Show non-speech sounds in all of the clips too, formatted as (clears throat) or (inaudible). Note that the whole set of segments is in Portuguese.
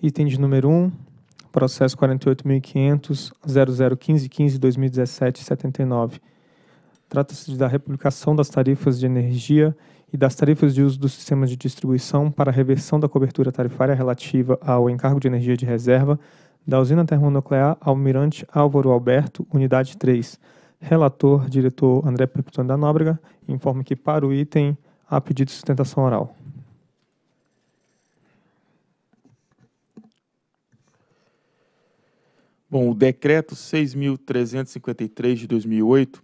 Item de número 1, processo 48.500.0015.15.2017.79. Trata-se da republicação das tarifas de energia e das tarifas de uso dos sistemas de distribuição para reversão da cobertura tarifária relativa ao encargo de energia de reserva da usina termonuclear Almirante Álvaro Alberto, Unidade 3. Relator, diretor André Pepitone da Nóbrega, informa que para o item há pedido de sustentação oral. Bom, o decreto 6353 de 2008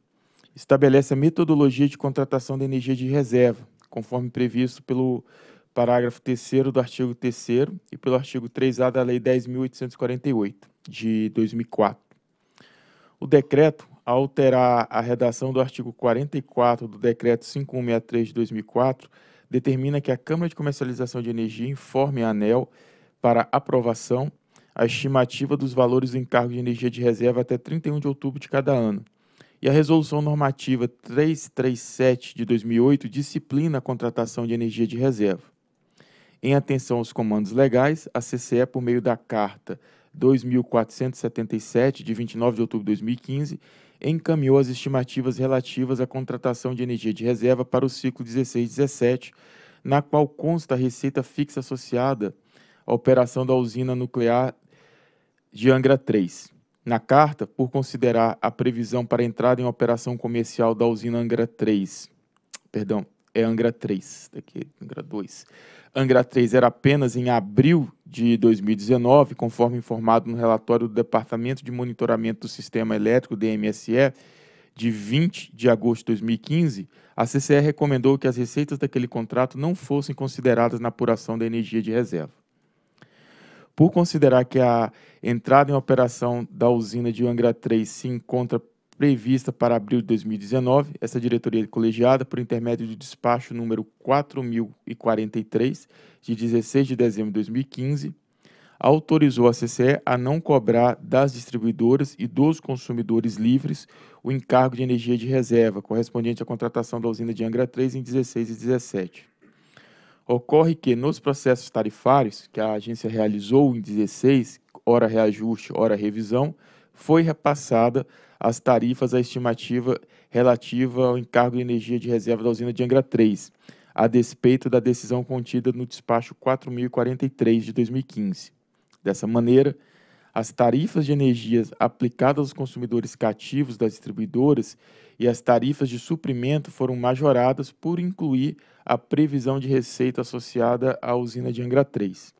estabelece a metodologia de contratação da energia de reserva, conforme previsto pelo parágrafo 3 do artigo 3 e pelo artigo 3A da Lei 10.848, de 2004. O decreto alterar a redação do artigo 44 do Decreto 5163 de 2004, determina que a Câmara de Comercialização de Energia informe a ANEL para aprovação a estimativa dos valores do encargo de energia de reserva até 31 de outubro de cada ano. E a Resolução Normativa 337 de 2008 disciplina a contratação de energia de reserva. Em atenção aos comandos legais, a CCE, por meio da Carta 2477, de 29 de outubro de 2015, encaminhou as estimativas relativas à contratação de energia de reserva para o ciclo 16-17, na qual consta a receita fixa associada à operação da usina nuclear de Angra 3. Na carta, por considerar a previsão para entrada em operação comercial da usina Angra 3, perdão, é Angra 3, daqui Angra 2. Angra 3 era apenas em abril de 2019, conforme informado no relatório do Departamento de Monitoramento do Sistema Elétrico, DMSE, de 20 de agosto de 2015, a CCE recomendou que as receitas daquele contrato não fossem consideradas na apuração da energia de reserva por considerar que a entrada em operação da usina de Angra 3 se encontra prevista para abril de 2019, essa diretoria é colegiada, por intermédio do despacho número 4043, de 16 de dezembro de 2015, autorizou a CCE a não cobrar das distribuidoras e dos consumidores livres o encargo de energia de reserva correspondente à contratação da usina de Angra 3 em 16 e 17. Ocorre que nos processos tarifários que a agência realizou em 16, hora reajuste, hora revisão, foi repassada as tarifas à estimativa relativa ao encargo de energia de reserva da usina de Angra 3, a despeito da decisão contida no despacho 4043 de 2015. Dessa maneira, as tarifas de energias aplicadas aos consumidores cativos das distribuidoras e as tarifas de suprimento foram majoradas por incluir a previsão de receita associada à usina de Angra 3.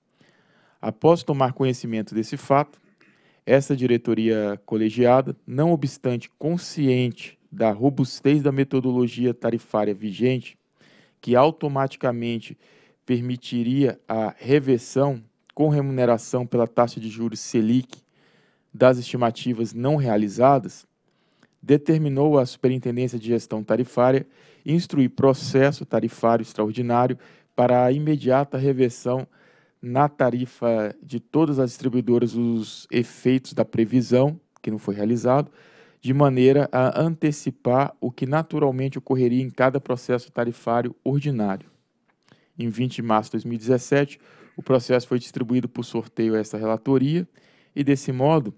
Após tomar conhecimento desse fato, essa diretoria colegiada, não obstante consciente da robustez da metodologia tarifária vigente, que automaticamente permitiria a reversão com remuneração pela taxa de juros Selic das estimativas não realizadas, determinou a Superintendência de Gestão Tarifária instruir processo tarifário extraordinário para a imediata reversão na tarifa de todas as distribuidoras os efeitos da previsão, que não foi realizado, de maneira a antecipar o que naturalmente ocorreria em cada processo tarifário ordinário. Em 20 de março de 2017, o processo foi distribuído por sorteio a esta relatoria e, desse modo,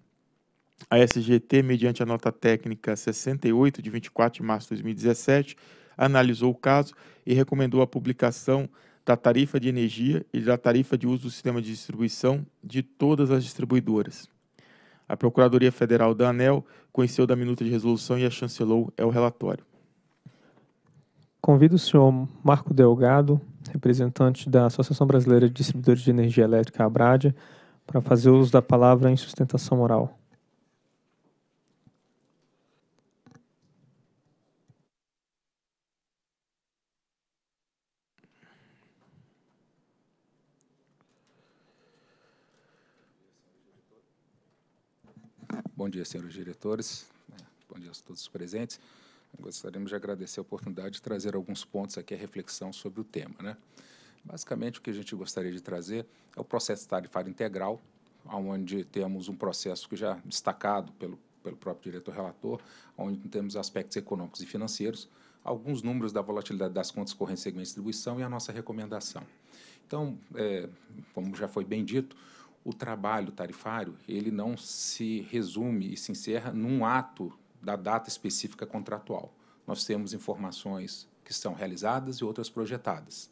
a SGT, mediante a nota técnica 68 de 24 de março de 2017, analisou o caso e recomendou a publicação da tarifa de energia e da tarifa de uso do sistema de distribuição de todas as distribuidoras. A Procuradoria Federal da ANEL conheceu da minuta de resolução e a chancelou é o relatório. Convido o senhor Marco Delgado representante da Associação Brasileira de Distribuidores de Energia Elétrica, ABRAD, para fazer uso da palavra em sustentação oral. Bom dia, senhores diretores. Bom dia a todos os presentes gostaríamos de agradecer a oportunidade de trazer alguns pontos aqui a reflexão sobre o tema. Né? Basicamente, o que a gente gostaria de trazer é o processo tarifário integral, onde temos um processo que já destacado pelo, pelo próprio diretor relator, onde temos aspectos econômicos e financeiros, alguns números da volatilidade das contas correntes, segmento de distribuição e a nossa recomendação. Então, é, como já foi bem dito, o trabalho tarifário ele não se resume e se encerra num ato da data específica contratual. Nós temos informações que são realizadas e outras projetadas.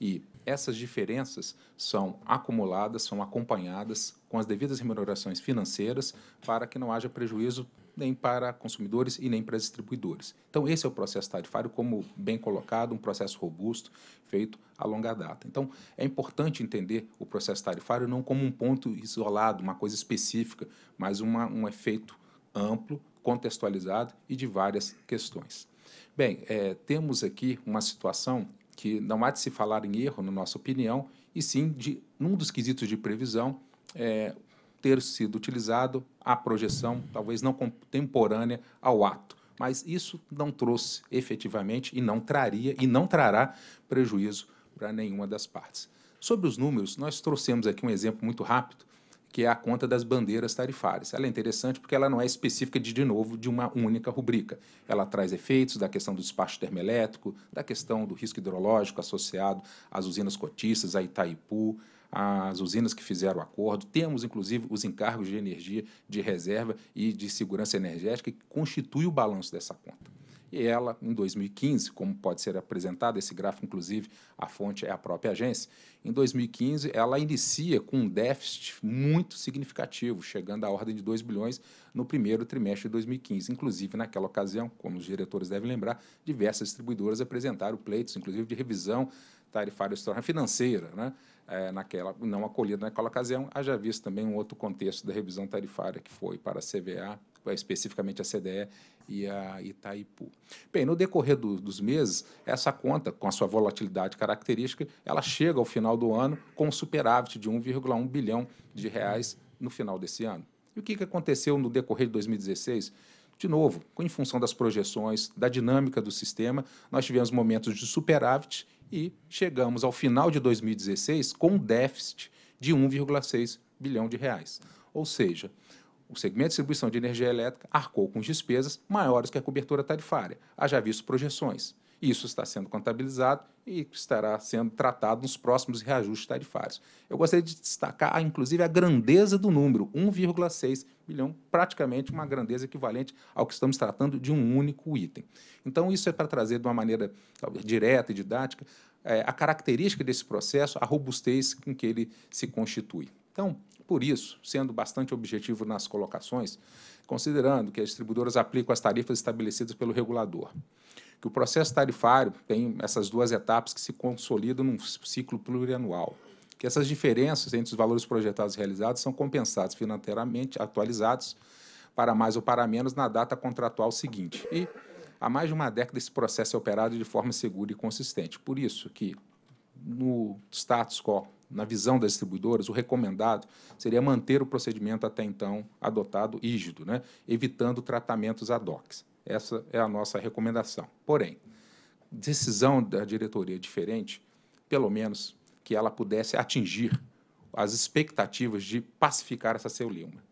E essas diferenças são acumuladas, são acompanhadas com as devidas remunerações financeiras para que não haja prejuízo nem para consumidores e nem para distribuidores. Então, esse é o processo tarifário, como bem colocado, um processo robusto, feito a longa data. Então, é importante entender o processo tarifário não como um ponto isolado, uma coisa específica, mas uma, um efeito amplo contextualizado e de várias questões. Bem, é, temos aqui uma situação que não há de se falar em erro, na nossa opinião, e sim de, num dos quesitos de previsão, é, ter sido utilizado a projeção, talvez não contemporânea ao ato. Mas isso não trouxe efetivamente e não traria e não trará prejuízo para nenhuma das partes. Sobre os números, nós trouxemos aqui um exemplo muito rápido que é a conta das bandeiras tarifárias. Ela é interessante porque ela não é específica, de, de novo, de uma única rubrica. Ela traz efeitos da questão do despacho termoelétrico, da questão do risco hidrológico associado às usinas cotistas, a Itaipu, às usinas que fizeram o acordo. Temos, inclusive, os encargos de energia de reserva e de segurança energética, que constitui o balanço dessa conta. E ela, em 2015, como pode ser apresentado, esse gráfico, inclusive, a fonte é a própria agência, em 2015 ela inicia com um déficit muito significativo, chegando à ordem de 2 bilhões no primeiro trimestre de 2015. Inclusive, naquela ocasião, como os diretores devem lembrar, diversas distribuidoras apresentaram pleitos, inclusive de revisão tarifária histórica financeira, né? É, naquela, não acolhida naquela ocasião. Haja visto também um outro contexto da revisão tarifária que foi para a CVA, é, especificamente a CDE e a Itaipu. Bem, no decorrer do, dos meses, essa conta, com a sua volatilidade característica, ela chega ao final do ano com um superávit de 1,1 bilhão de reais no final desse ano. E o que, que aconteceu no decorrer de 2016? De novo, em função das projeções, da dinâmica do sistema, nós tivemos momentos de superávit e chegamos ao final de 2016 com um déficit de 1,6 bilhão de reais. Ou seja, o segmento de distribuição de energia elétrica arcou com despesas maiores que a cobertura tarifária, Há já visto projeções. Isso está sendo contabilizado e estará sendo tratado nos próximos reajustes tarifários. Eu gostaria de destacar, inclusive, a grandeza do número, 1,6 bilhão, praticamente uma grandeza equivalente ao que estamos tratando de um único item. Então, isso é para trazer de uma maneira direta e didática eh, a característica desse processo, a robustez com que ele se constitui. Então, por isso, sendo bastante objetivo nas colocações, considerando que as distribuidoras aplicam as tarifas estabelecidas pelo regulador, que o processo tarifário tem essas duas etapas que se consolidam num ciclo plurianual, que essas diferenças entre os valores projetados e realizados são compensados financeiramente, atualizados para mais ou para menos na data contratual seguinte. E há mais de uma década esse processo é operado de forma segura e consistente. Por isso que no status quo na visão das distribuidoras, o recomendado seria manter o procedimento até então adotado rígido, né? evitando tratamentos ad hoc. Essa é a nossa recomendação. Porém, decisão da diretoria é diferente, pelo menos que ela pudesse atingir as expectativas de pacificar essa celeuma.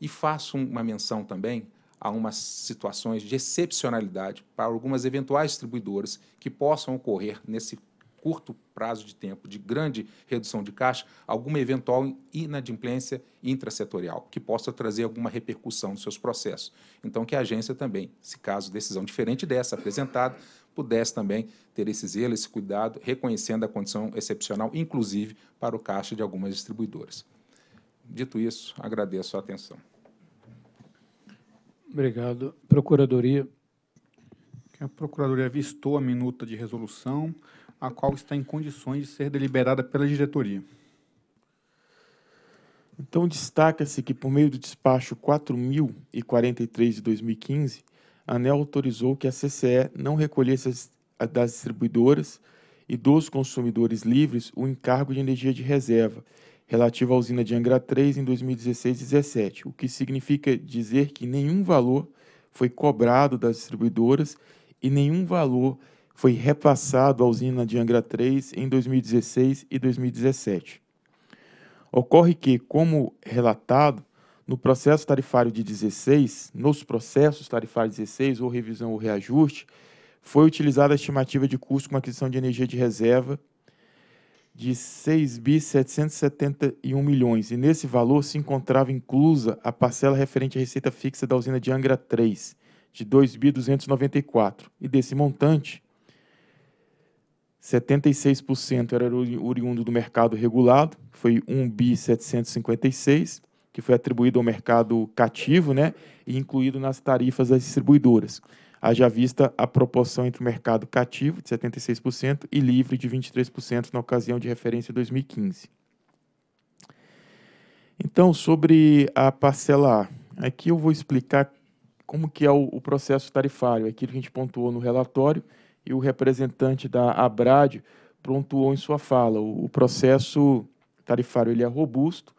E faço uma menção também a umas situações de excepcionalidade para algumas eventuais distribuidoras que possam ocorrer nesse curto prazo de tempo de grande redução de caixa, alguma eventual inadimplência intrasetorial, que possa trazer alguma repercussão nos seus processos. Então, que a agência também, se caso decisão diferente dessa apresentada, pudesse também ter esse zelo, esse cuidado, reconhecendo a condição excepcional, inclusive para o caixa de algumas distribuidoras. Dito isso, agradeço a atenção. Obrigado. Procuradoria. A Procuradoria vistou a minuta de resolução a qual está em condições de ser deliberada pela diretoria. Então, destaca-se que, por meio do despacho 4043 de 2015, a ANEL autorizou que a CCE não recolhesse das distribuidoras e dos consumidores livres o encargo de energia de reserva relativo à usina de Angra 3 em 2016 e 2017, o que significa dizer que nenhum valor foi cobrado das distribuidoras e nenhum valor foi repassado à usina de Angra 3 em 2016 e 2017. Ocorre que, como relatado, no processo tarifário de 16, nos processos tarifários 16, ou revisão ou reajuste, foi utilizada a estimativa de custo com aquisição de energia de reserva de 6.771 milhões, e nesse valor se encontrava inclusa a parcela referente à receita fixa da usina de Angra 3, de 2.294, e desse montante, 76% era oriundo do mercado regulado, foi 1 bi 756, que foi atribuído ao mercado cativo, né, e incluído nas tarifas das distribuidoras. Haja vista a proporção entre o mercado cativo de 76% e livre de 23% na ocasião de referência 2015. Então, sobre a parcela A, aqui eu vou explicar como que é o, o processo tarifário, é aquilo que a gente pontuou no relatório e o representante da Abrad prontuou em sua fala. O, processo tarifário ele é robusto,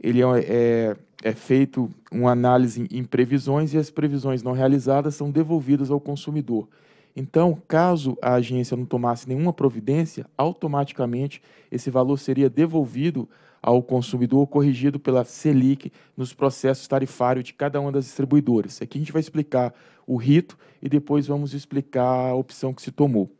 ele é, é, é feito uma análise em previsões e as previsões não realizadas são devolvidas ao consumidor. Então, caso a agência não tomasse nenhuma providência, automaticamente esse valor seria devolvido ao consumidor, corrigido pela Selic nos processos tarifários de cada uma das distribuidoras. Aqui a gente vai explicar o rito e depois vamos explicar a opção que se tomou.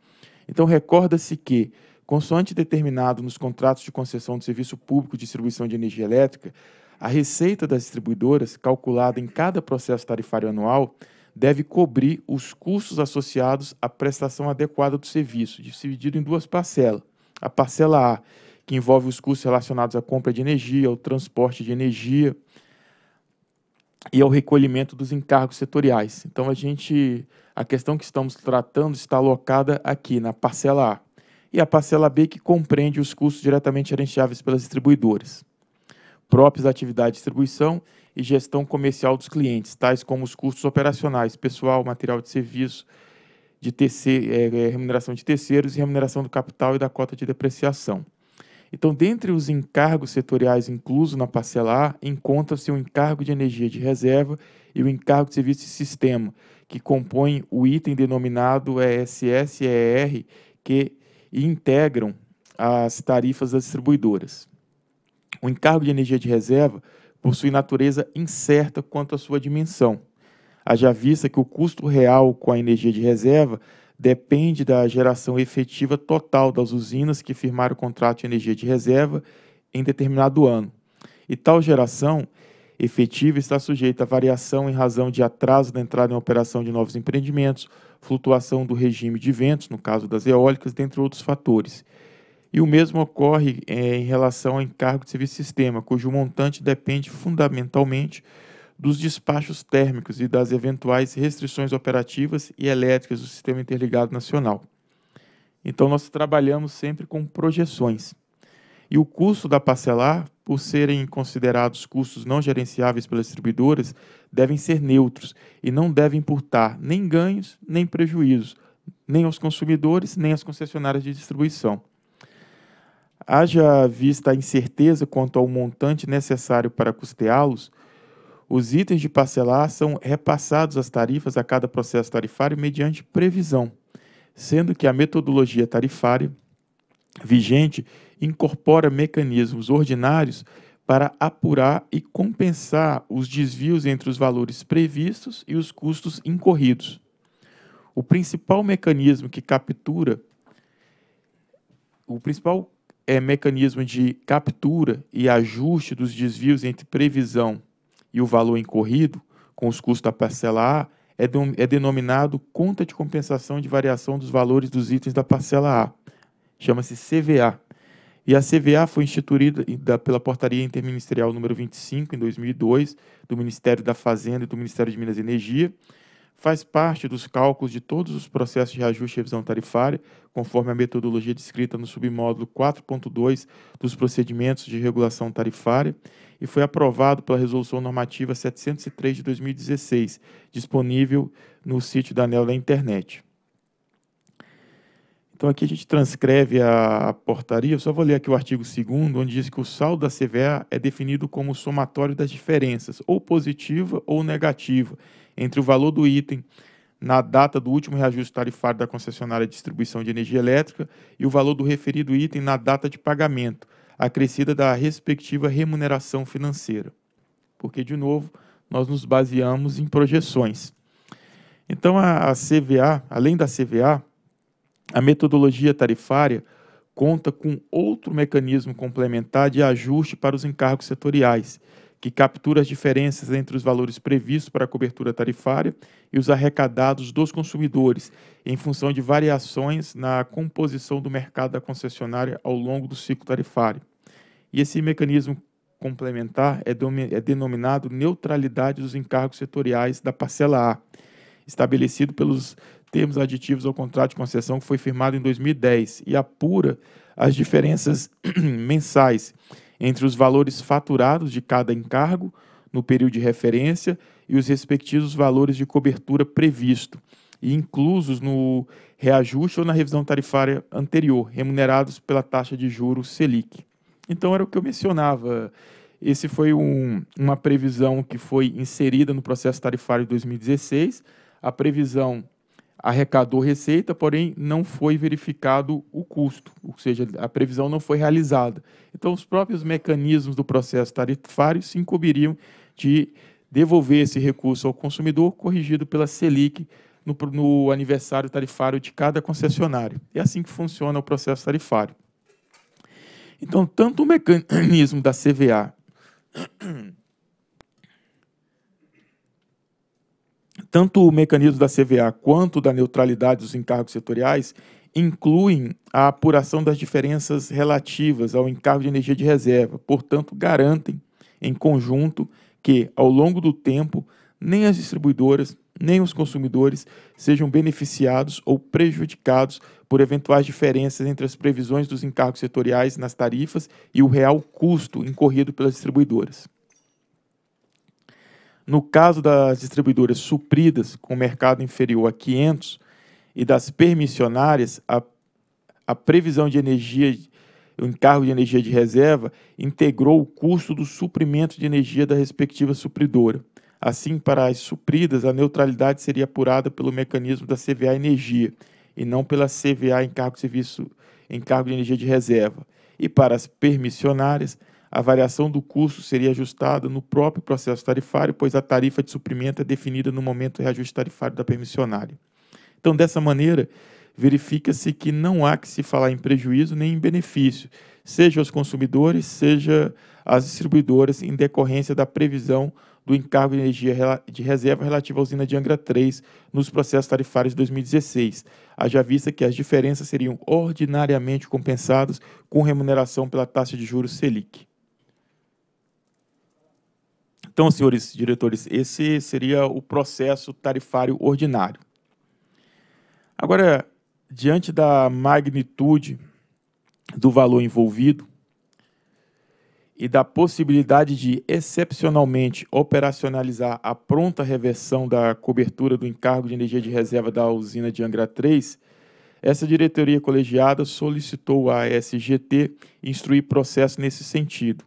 Então, recorda-se que, consoante determinado nos contratos de concessão de serviço público de distribuição de energia elétrica, a receita das distribuidoras, calculada em cada processo tarifário anual, deve cobrir os custos associados à prestação adequada do serviço, dividido em duas parcelas. A parcela A, que envolve os custos relacionados à compra de energia, ao transporte de energia, e ao recolhimento dos encargos setoriais. Então a gente a questão que estamos tratando está alocada aqui na parcela A e a parcela B que compreende os custos diretamente gerenciáveis pelas distribuidoras, próprios da atividade de distribuição e gestão comercial dos clientes, tais como os custos operacionais, pessoal, material de serviço, de terceiro, é, eh, eh, remuneração de terceiros e remuneração do capital e da cota de depreciação. Então, dentre os encargos setoriais incluso na parcela A, encontra-se o encargo de energia de reserva e o encargo de serviço de sistema, que compõem o item denominado ESSER, que integram as tarifas das distribuidoras. O encargo de energia de reserva possui natureza incerta quanto à sua dimensão. Haja vista que o custo real com a energia de reserva depende da geração efetiva total das usinas que firmaram o contrato de energia de reserva em determinado ano. E tal geração efetiva está sujeita a variação em razão de atraso da entrada em operação de novos empreendimentos, flutuação do regime de ventos, no caso das eólicas, dentre outros fatores. E o mesmo ocorre é, em relação ao encargo de serviço sistema, cujo montante depende fundamentalmente dos despachos térmicos e das eventuais restrições operativas e elétricas do Sistema Interligado Nacional. Então, nós trabalhamos sempre com projeções. E o custo da parcelar, por serem considerados custos não gerenciáveis pelas distribuidoras, devem ser neutros e não devem importar nem ganhos nem prejuízos, nem aos consumidores, nem às concessionárias de distribuição. Haja vista a incerteza quanto ao montante necessário para custeá-los, os itens de parcelar são repassados às tarifas a cada processo tarifário mediante previsão, sendo que a metodologia tarifária vigente incorpora mecanismos ordinários para apurar e compensar os desvios entre os valores previstos e os custos incorridos. O principal mecanismo que captura o principal é mecanismo de captura e ajuste dos desvios entre previsão e o valor incorrido, com os custos da parcela A, é, de, é denominado conta de compensação de variação dos valores dos itens da parcela A. Chama-se CVA. E a CVA foi instituída pela Portaria Interministerial número 25, em 2002, do Ministério da Fazenda e do Ministério de Minas e Energia. Faz parte dos cálculos de todos os processos de reajuste e revisão tarifária, conforme a metodologia descrita no submódulo 4.2 dos procedimentos de regulação tarifária, e foi aprovado pela Resolução Normativa 703 de 2016, disponível no sítio da ANEL na internet. Então aqui a gente transcreve a portaria, eu só vou ler aqui o artigo 2 onde diz que o saldo da CVA é definido como o somatório das diferenças, ou positiva ou negativa, entre o valor do item na data do último reajuste tarifário da concessionária de distribuição de energia elétrica e o valor do referido item na data de pagamento, acrescida da respectiva remuneração financeira. Porque, de novo, nós nos baseamos em projeções. Então, a, a CVA, além da CVA, a metodologia tarifária conta com outro mecanismo complementar de ajuste para os encargos setoriais, que captura as diferenças entre os valores previstos para a cobertura tarifária e os arrecadados dos consumidores, em função de variações na composição do mercado da concessionária ao longo do ciclo tarifário. E esse mecanismo complementar é, é denominado neutralidade dos encargos setoriais da parcela A, estabelecido pelos termos aditivos ao contrato de concessão que foi firmado em 2010 e apura as diferenças (clears throat) mensais entre os valores faturados de cada encargo no período de referência e os respectivos valores de cobertura previsto, e inclusos no reajuste ou na revisão tarifária anterior, remunerados pela taxa de juros Selic. Então era o que eu mencionava. Esse foi um, uma previsão que foi inserida no processo tarifário de 2016. A previsão arrecadou receita, porém não foi verificado o custo, ou seja, a previsão não foi realizada. Então, os próprios mecanismos do processo tarifário se incumbiriam de devolver esse recurso ao consumidor, corrigido pela Selic no, no aniversário tarifário de cada concessionário. É assim que funciona o processo tarifário. Então, (clears throat) (clears throat) tanto o mecanismo da CVA, tanto o mecanismo da CVA quanto da neutralidade dos encargos setoriais incluem a apuração das diferenças relativas ao encargo de energia de reserva, portanto, garantem em conjunto que, ao longo do tempo, nem as distribuidoras, nem os consumidores sejam beneficiados ou prejudicados por eventuais diferenças entre as previsões dos encargos setoriais nas tarifas e o real custo incorrido pelas distribuidoras. No caso das distribuidoras supridas com mercado inferior a 500 e das permissionárias, a, a previsão de energia, o encargo de energia de reserva, integrou o custo do suprimento de energia da respectiva supridora. Assim, para as supridas, a neutralidade seria apurada pelo mecanismo da CVA Energia e não pela CVA Encargo de Serviço Encargo de Energia de Reserva. E para as permissionárias, a variação do custo seria ajustada no próprio processo tarifário, pois a tarifa de suprimento é definida no momento do reajuste tarifário da permissionária. Então, dessa maneira, verifica-se que não há que se falar em prejuízo nem em benefício, seja aos consumidores, seja às distribuidoras, em decorrência da previsão do encargo de energia de reserva relativa à usina de Angra 3 nos processos tarifários de 2016, haja vista que as diferenças seriam ordinariamente compensadas com remuneração pela taxa de juros Selic. Então, senhores diretores, esse seria o processo tarifário ordinário. Agora, diante da magnitude do valor envolvido, e da possibilidade de excepcionalmente operacionalizar a pronta reversão da cobertura do encargo de energia de reserva da usina de Angra 3, essa diretoria colegiada solicitou à SGT instruir processo nesse sentido.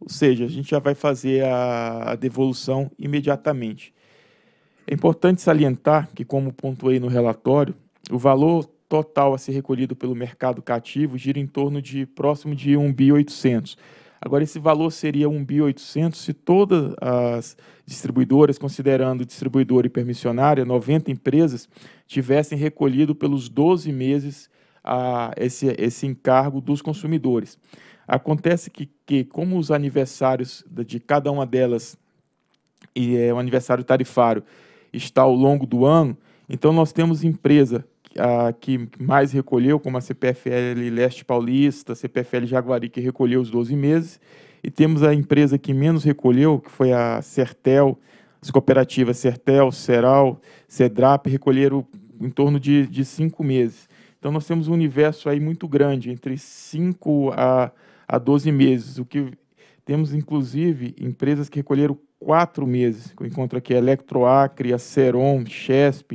Ou seja, a gente já vai fazer a, devolução imediatamente. É importante salientar que, como pontuei no relatório, o valor total a ser recolhido pelo mercado cativo gira em torno de próximo de 1.800 bilhões Agora, esse valor seria 1.800 se todas as distribuidoras, considerando distribuidora e permissionária, 90 empresas, tivessem recolhido pelos 12 meses a, esse, esse encargo dos consumidores. Acontece que, que, como os aniversários de cada uma delas, e é um aniversário tarifário, está ao longo do ano, então nós temos empresa a que mais recolheu, como a CPFL Leste Paulista, CPFL Jaguari, que recolheu os 12 meses, e temos a empresa que menos recolheu, que foi a Sertel, as cooperativas Sertel, Seral, Cedrap recolheram em torno de, de cinco meses. Então nós temos um universo aí muito grande, entre 5 a, a 12 meses, o que temos inclusive empresas que recolheram quatro meses. Eu encontro aqui a Electroacre, a Ceron, Chesp,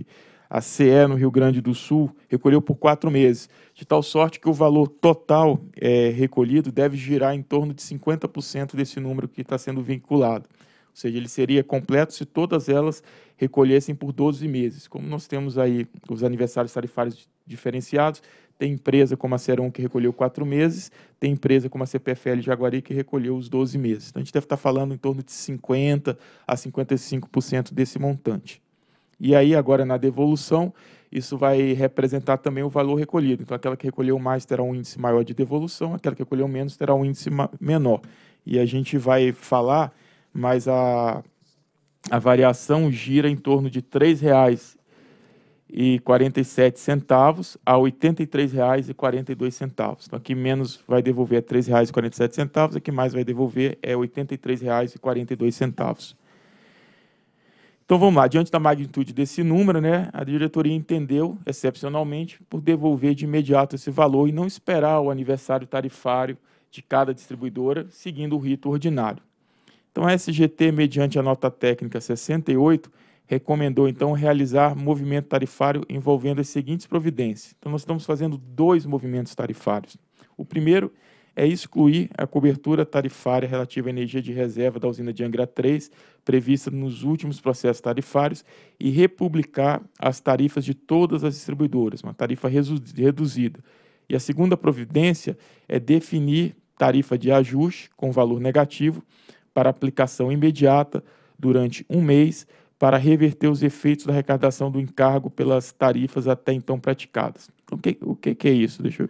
a CE no Rio Grande do Sul recolheu por quatro meses, de tal sorte que o valor total é, recolhido deve girar em torno de 50% desse número que está sendo vinculado. Ou seja, ele seria completo se todas elas recolhessem por 12 meses. Como nós temos aí os aniversários tarifários diferenciados, tem empresa como a Seron que recolheu quatro meses, tem empresa como a CPFL Jaguari que recolheu os 12 meses. Então a gente deve estar falando em torno de 50% a 55% desse montante. E aí, agora na devolução, isso vai representar também o valor recolhido. Então, aquela que recolheu mais terá um índice maior de devolução, aquela que recolheu menos terá um índice menor. E a gente vai falar, mas a, a variação gira em torno de R$ 3,47 a R$ 83,42. Então, aqui menos vai devolver é R$ 3,47, aqui mais vai devolver é R$ 83,42. Então vamos lá, diante da magnitude desse número, né, a diretoria entendeu, excepcionalmente, por devolver de imediato esse valor e não esperar o aniversário tarifário de cada distribuidora, seguindo o rito ordinário. Então a SGT, mediante a nota técnica 68, recomendou então realizar movimento tarifário envolvendo as seguintes providências. Então nós estamos fazendo dois movimentos tarifários. O primeiro é é excluir a cobertura tarifária relativa à energia de reserva da usina de Angra 3, prevista nos últimos processos tarifários, e republicar as tarifas de todas as distribuidoras, uma tarifa reduzida. E a segunda providência é definir tarifa de ajuste com valor negativo para aplicação imediata durante um mês para reverter os efeitos da arrecadação do encargo pelas tarifas até então praticadas. Então, o que, o que é isso? Deixa eu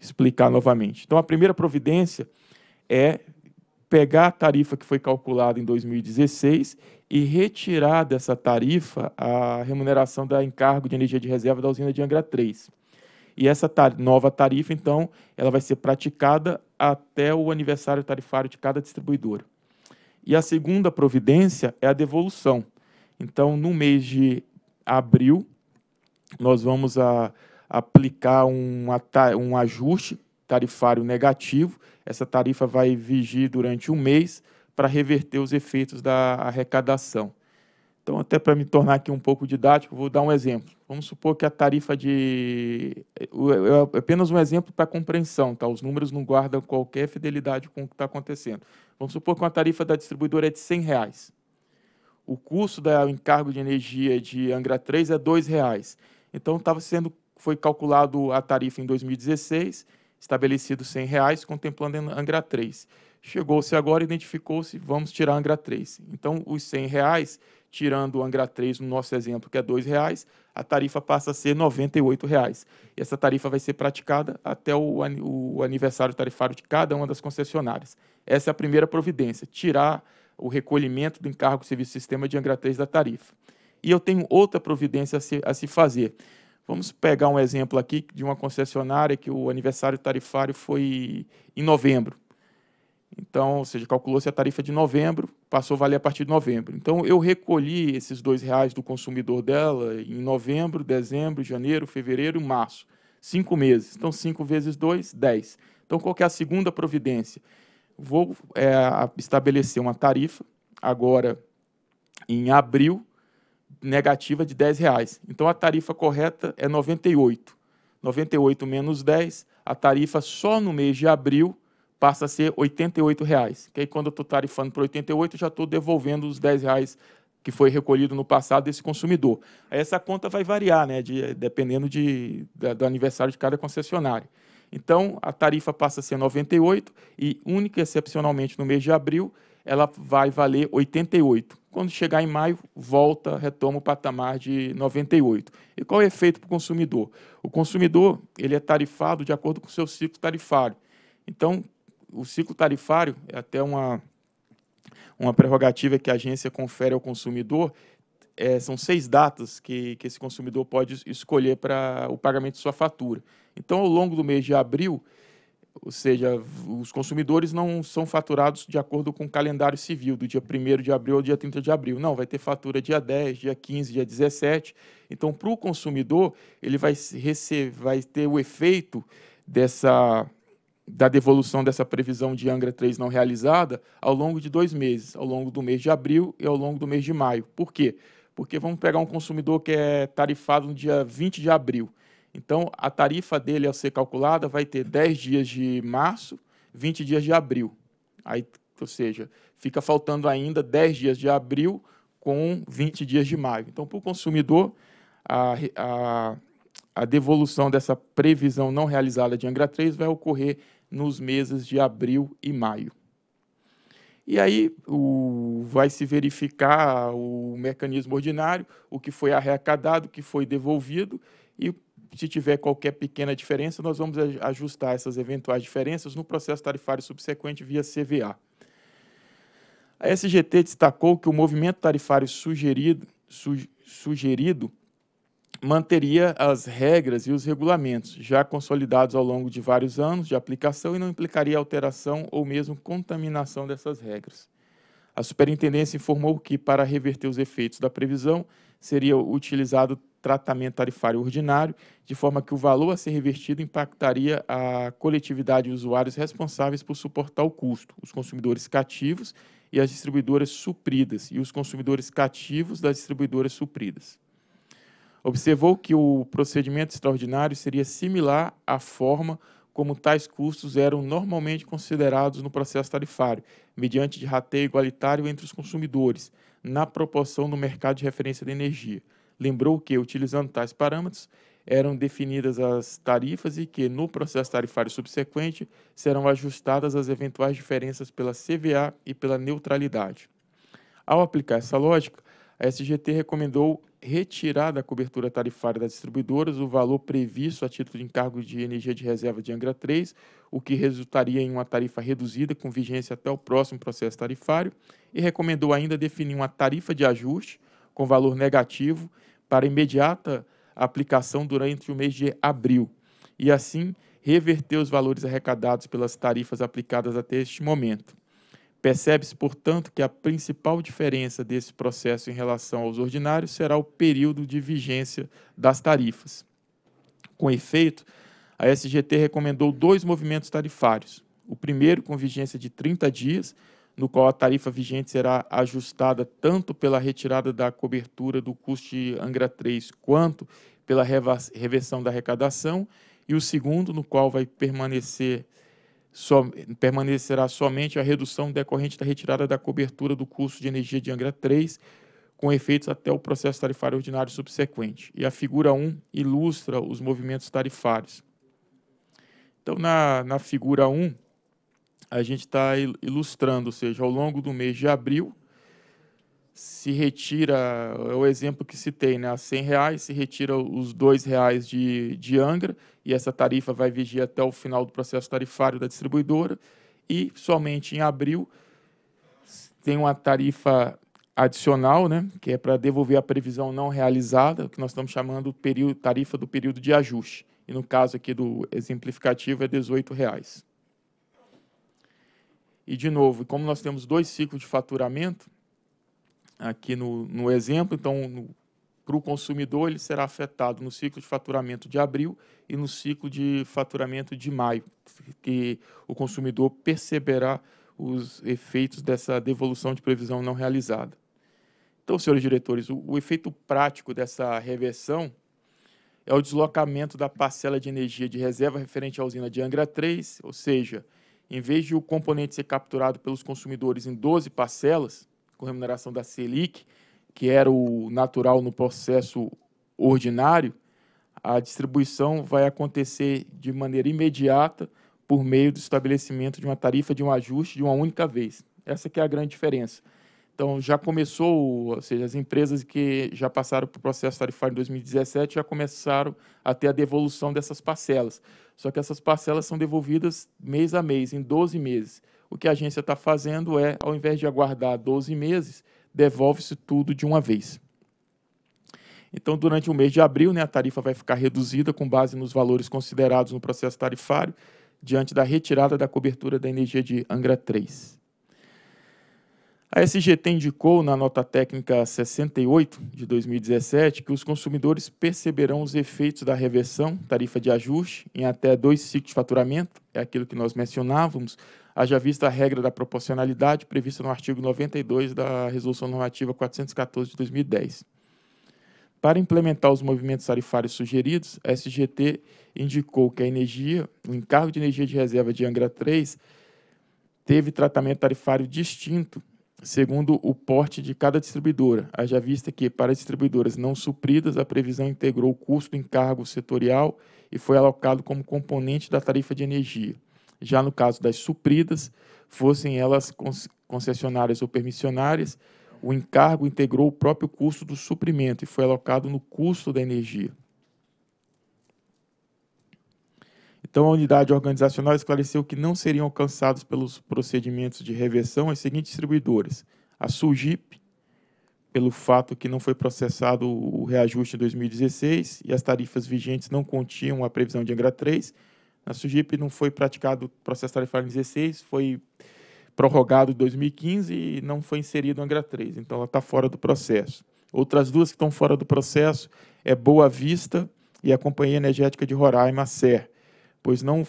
explicar novamente. Então, a primeira providência é pegar a tarifa que foi calculada em 2016 e retirar dessa tarifa a remuneração da encargo de energia de reserva da usina de Angra 3. E essa tar nova tarifa, então, ela vai ser praticada até o aniversário tarifário de cada distribuidora. E a segunda providência é a devolução. Então, no mês de abril, nós vamos a aplicar um, um ajuste tarifário negativo. Essa tarifa vai vigir durante um mês para reverter os efeitos da arrecadação. Então, até para me tornar aqui um pouco didático, vou dar um exemplo. Vamos supor que a tarifa de. É, é apenas um exemplo para compreensão, tá? Os números não guardam qualquer fidelidade com o que está acontecendo. Vamos supor que uma tarifa da distribuidora é de R$ reais. O custo do encargo de energia de Angra 3 é R$ reais. Então, estava sendo foi calculado a tarifa em 2016, estabelecido R$ reais, contemplando Angra 3. Chegou-se agora, identificou-se, vamos tirar Angra 3. Então, os R$ reais, tirando Angra 3 no nosso exemplo, que é R$ reais, a tarifa passa a ser R$ reais. E essa tarifa vai ser praticada até o aniversário tarifário de cada uma das concessionárias. Essa é a primeira providência, tirar o recolhimento do encargo serviço sistema de Angra 3 da tarifa. E eu tenho outra providência a se, a se fazer Vamos pegar um exemplo aqui de uma concessionária que o aniversário tarifário foi em novembro. Então, ou seja, calculou-se a tarifa de novembro, passou a valer a partir de novembro. Então, eu recolhi esses dois reais do consumidor dela em novembro, dezembro, janeiro, fevereiro e março. Cinco meses. Então, cinco vezes dois, dez. Então, qual é a segunda providência? Vou é, estabelecer uma tarifa agora em abril negativa de 10 reais. Então a tarifa correta é 98. 98 menos 10, a tarifa só no mês de abril passa a ser 88 reais. Que aí quando eu estou tarifando por 88, já estou devolvendo os 10 reais que foi recolhido no passado desse consumidor. Essa conta vai variar, né, de, dependendo de, da, do aniversário de cada concessionário. Então, a tarifa passa a ser 98 e, única e excepcionalmente, no mês de abril, ela vai valer 88. Quando chegar em maio, volta, retoma o patamar de 98. E qual é o efeito para o consumidor? O consumidor ele é tarifado de acordo com o seu ciclo tarifário. Então, o ciclo tarifário é até uma, uma prerrogativa que a agência confere ao consumidor. É, são seis datas que, que esse consumidor pode escolher para o pagamento de sua fatura. Então, ao longo do mês de abril, ou seja, os consumidores não são faturados de acordo com o calendário civil, do dia 1 de abril ao dia 30 de abril. Não, vai ter fatura dia 10, dia 15, dia 17. Então, para o consumidor, ele vai, receber, vai ter o efeito dessa da devolução dessa previsão de Angra 3 não realizada ao longo de dois meses, ao longo do mês de abril e ao longo do mês de maio. Por quê? Porque vamos pegar um consumidor que é tarifado no dia 20 de abril então, a tarifa dele, ao ser calculada, vai ter 10 dias de março, 20 dias de abril. Aí, ou seja, fica faltando ainda 10 dias de abril com 20 dias de maio. Então, para o consumidor, a, a, a, devolução dessa previsão não realizada de Angra 3 vai ocorrer nos meses de abril e maio. E aí o, vai se verificar o mecanismo ordinário, o que foi arrecadado, o que foi devolvido, e se tiver qualquer pequena diferença, nós vamos ajustar essas eventuais diferenças no processo tarifário subsequente via CVA. A SGT destacou que o movimento tarifário sugerido, sugerido manteria as regras e os regulamentos já consolidados ao longo de vários anos de aplicação e não implicaria alteração ou mesmo contaminação dessas regras. A superintendência informou que, para reverter os efeitos da previsão, seria utilizado tratamento tarifário ordinário, de forma que o valor a ser revertido impactaria a coletividade de usuários responsáveis por suportar o custo, os consumidores cativos e as distribuidoras supridas, e os consumidores cativos das distribuidoras supridas. Observou que o procedimento extraordinário seria similar à forma como tais custos eram normalmente considerados no processo tarifário, mediante de rateio igualitário entre os consumidores, na proporção do mercado de referência de energia lembrou que, utilizando tais parâmetros, eram definidas as tarifas e que, no processo tarifário subsequente, serão ajustadas as eventuais diferenças pela CVA e pela neutralidade. Ao aplicar essa lógica, a SGT recomendou retirar da cobertura tarifária das distribuidoras o valor previsto a título de encargo de energia de reserva de Angra 3, o que resultaria em uma tarifa reduzida com vigência até o próximo processo tarifário, e recomendou ainda definir uma tarifa de ajuste com valor negativo para imediata aplicação durante o mês de abril e assim reverter os valores arrecadados pelas tarifas aplicadas até este momento. Percebe-se, portanto, que a principal diferença desse processo em relação aos ordinários será o período de vigência das tarifas. Com efeito, a SGT recomendou dois movimentos tarifários. O primeiro, com vigência de 30 dias, no qual a tarifa vigente será ajustada tanto pela retirada da cobertura do custo de Angra 3 quanto pela reversão da arrecadação, e o segundo, no qual vai permanecer so, permanecerá somente a redução decorrente da retirada da cobertura do custo de energia de Angra 3, com efeitos até o processo tarifário ordinário subsequente. E a figura 1 ilustra os movimentos tarifários. Então, na, na figura 1, a gente está ilustrando, ou seja, ao longo do mês de abril, se retira, é o exemplo que citei, né, a 100 reais, se retira os dois reais de, de Angra, e essa tarifa vai vigiar até o final do processo tarifário da distribuidora, e somente em abril tem uma tarifa adicional, né, que é para devolver a previsão não realizada, que nós estamos chamando período, tarifa do período de ajuste. E no caso aqui do exemplificativo é R$ 18,00. E, de novo, como nós temos dois ciclos de faturamento, aqui no, no exemplo, então, para o consumidor, ele será afetado no ciclo de faturamento de abril e no ciclo de faturamento de maio, que o consumidor perceberá os efeitos dessa devolução de previsão não realizada. Então, senhores diretores, o, o efeito prático dessa reversão é o deslocamento da parcela de energia de reserva referente à usina de Angra 3, ou seja, em vez de o componente ser capturado pelos consumidores em 12 parcelas, com remuneração da Selic, que era o natural no processo ordinário, a distribuição vai acontecer de maneira imediata por meio do estabelecimento de uma tarifa de um ajuste de uma única vez. Essa que é a grande diferença. Então, já começou, ou seja, as empresas que já passaram para o processo tarifário em 2017 já começaram a ter a devolução dessas parcelas. Só que essas parcelas são devolvidas mês a mês, em 12 meses. O que a agência está fazendo é, ao invés de aguardar 12 meses, devolve-se tudo de uma vez. Então, durante o mês de abril, né, a tarifa vai ficar reduzida com base nos valores considerados no processo tarifário, diante da retirada da cobertura da energia de Angra 3. A SGT indicou na nota técnica 68 de 2017 que os consumidores perceberão os efeitos da reversão, tarifa de ajuste, em até dois ciclos de faturamento, é aquilo que nós mencionávamos, haja vista a regra da proporcionalidade prevista no artigo 92 da Resolução Normativa 414 de 2010. Para implementar os movimentos tarifários sugeridos, a SGT indicou que a energia, o encargo de energia de reserva de Angra 3, teve tratamento tarifário distinto segundo o porte de cada distribuidora, haja vista que, para distribuidoras não supridas, a previsão integrou o custo do encargo setorial e foi alocado como componente da tarifa de energia. Já no caso das supridas, fossem elas concessionárias ou permissionárias, o encargo integrou o próprio custo do suprimento e foi alocado no custo da energia. Então, a unidade organizacional esclareceu que não seriam alcançados pelos procedimentos de reversão as seguintes distribuidoras: a Sulgip, pelo fato que não foi processado o reajuste em 2016 e as tarifas vigentes não continham a previsão de Angra 3. Na Sulgip não foi praticado o processo tarifário em 2016, foi prorrogado em 2015 e não foi inserido Angra 3. Então, ela está fora do processo. Outras duas que estão fora do processo é Boa Vista e a Companhia Energética de Roraima, SER pois não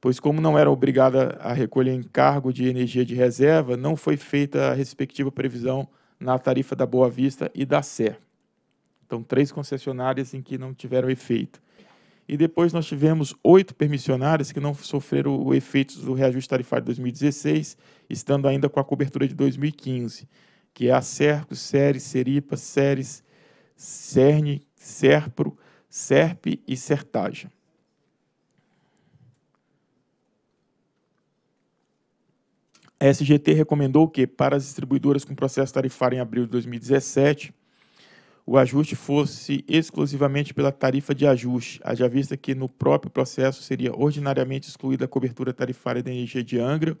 pois como não era obrigada a recolher encargo de energia de reserva, não foi feita a respectiva previsão na tarifa da Boa Vista e da Sé. Então, três concessionárias em que não tiveram efeito. E depois nós tivemos oito permissionárias que não sofreram o efeito do reajuste tarifário de 2016, estando ainda com a cobertura de 2015, que é a Cerco, Ceres, Seripa, Ceres, Cerne, Serpro, Serp e Sertaja. a SGT recomendou que, para as distribuidoras com processo tarifário em abril de 2017, o ajuste fosse exclusivamente pela tarifa de ajuste, haja vista que no próprio processo seria ordinariamente excluída a cobertura tarifária da energia de Angra.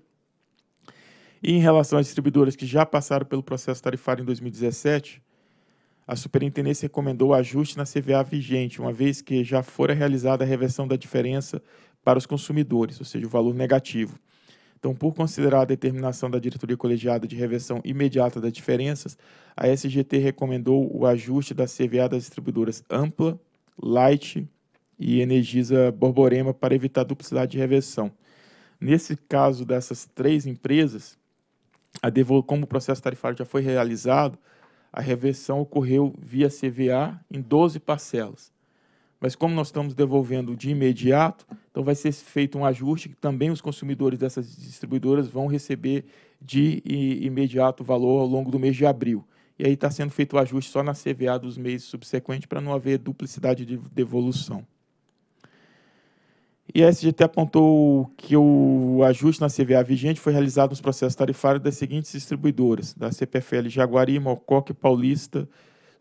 E em relação às distribuidoras que já passaram pelo processo tarifário em 2017, a superintendência recomendou o ajuste na CVA vigente, uma vez que já fora realizada a reversão da diferença para os consumidores, ou seja, o valor negativo. Então, por considerar a determinação da diretoria colegiada de reversão imediata das diferenças, a SGT recomendou o ajuste da CVA das distribuidoras Ampla, Light e Energisa Borborema para evitar duplicidade de reversão. Nesse caso dessas três empresas, como o processo tarifário já foi realizado, a reversão ocorreu via CVA em 12 parcelas. Mas como nós estamos devolvendo de imediato, então vai ser feito um ajuste que também os consumidores dessas distribuidoras vão receber de imediato valor ao longo do mês de abril. E aí está sendo feito o ajuste só na CVA dos meses subsequentes para não haver duplicidade de devolução. E a SGT apontou que o ajuste na CVA vigente foi realizado nos processos tarifários das seguintes distribuidoras, da CPFL Jaguari, e Paulista,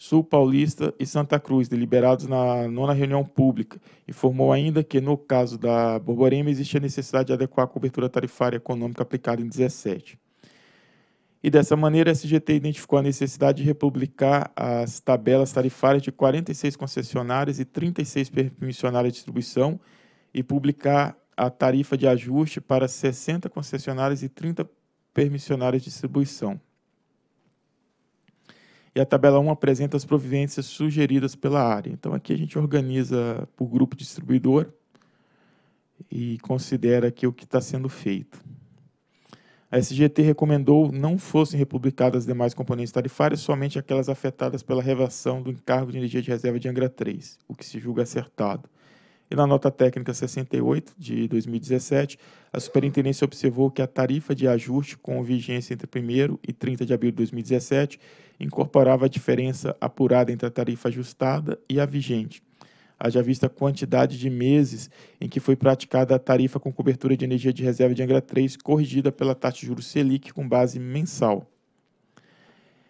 Sul Paulista e Santa Cruz, deliberados na nona reunião pública. Informou ainda que, no caso da Borborema, existe a necessidade de adequar a cobertura tarifária econômica aplicada em 17. E dessa maneira, a SGT identificou a necessidade de republicar as tabelas tarifárias de 46 concessionárias e 36 permissionárias de distribuição e publicar a tarifa de ajuste para 60 concessionárias e 30 permissionárias de distribuição e a tabela 1 apresenta as providências sugeridas pela área. Então, aqui a gente organiza por grupo distribuidor e considera aqui o que está sendo feito. A SGT recomendou não fossem republicadas as demais componentes tarifárias, somente aquelas afetadas pela revação do encargo de energia de reserva de Angra 3, o que se julga acertado. E na nota técnica 68 de 2017, a superintendência observou que a tarifa de ajuste com vigência entre 1 e 30 de abril de 2017 incorporava a diferença apurada entre a tarifa ajustada e a vigente. Haja vista a quantidade de meses em que foi praticada a tarifa com cobertura de energia de reserva de Angra 3, corrigida pela taxa de juros Selic com base mensal.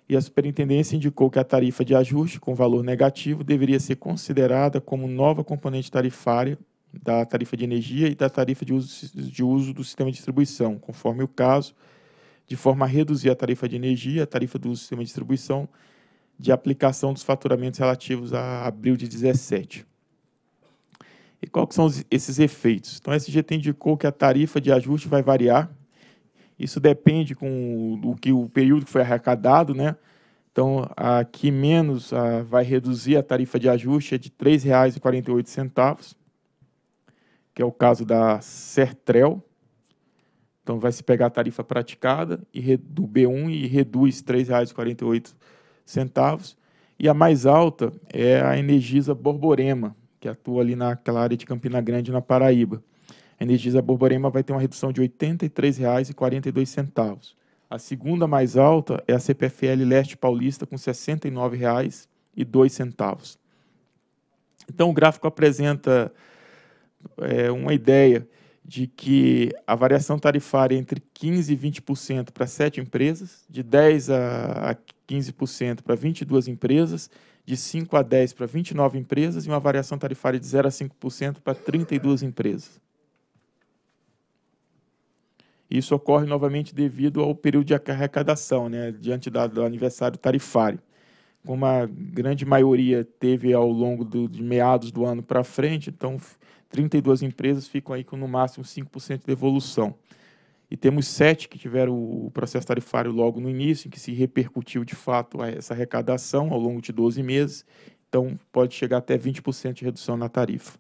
E a superintendência indicou que a tarifa de ajuste com valor negativo deveria ser considerada como nova componente tarifária da tarifa de energia e da tarifa de uso, de uso do sistema de distribuição, conforme o caso, de forma a reduzir a tarifa de energia, a tarifa do sistema de distribuição, de aplicação dos faturamentos relativos a abril de 2017. E quais são esses efeitos? Então, a SGT indicou que a tarifa de ajuste vai variar. Isso depende com o que o período que foi arrecadado, né? Então, aqui menos a, vai reduzir a tarifa de ajuste é de R$ 3,48, que é o caso da Sertrel. Então vai se pegar a tarifa praticada e do B1 e reduz R$ 3,48. E a mais alta é a Energisa Borborema, que atua ali naquela área de Campina Grande, na Paraíba. A Energisa Borborema vai ter uma redução de R$ 83,42. A segunda mais alta é a CPFL Leste Paulista, com R$ 69,02. Então o gráfico apresenta é, uma ideia de que a variação tarifária entre 15% e 20% para sete empresas, de 10% a 15% para 22 empresas, de 5% a 10% para 29 empresas e uma variação tarifária de 0% a 5% para 32 empresas. Isso ocorre novamente devido ao período de arrecadação, né, diante do aniversário tarifário. Como a grande maioria teve ao longo do, de meados do ano para frente, então 32 empresas ficam aí com no máximo 5% de evolução. E temos sete que tiveram o processo tarifário logo no início, em que se repercutiu de fato essa arrecadação ao longo de 12 meses. Então, pode chegar até 20% de redução na tarifa.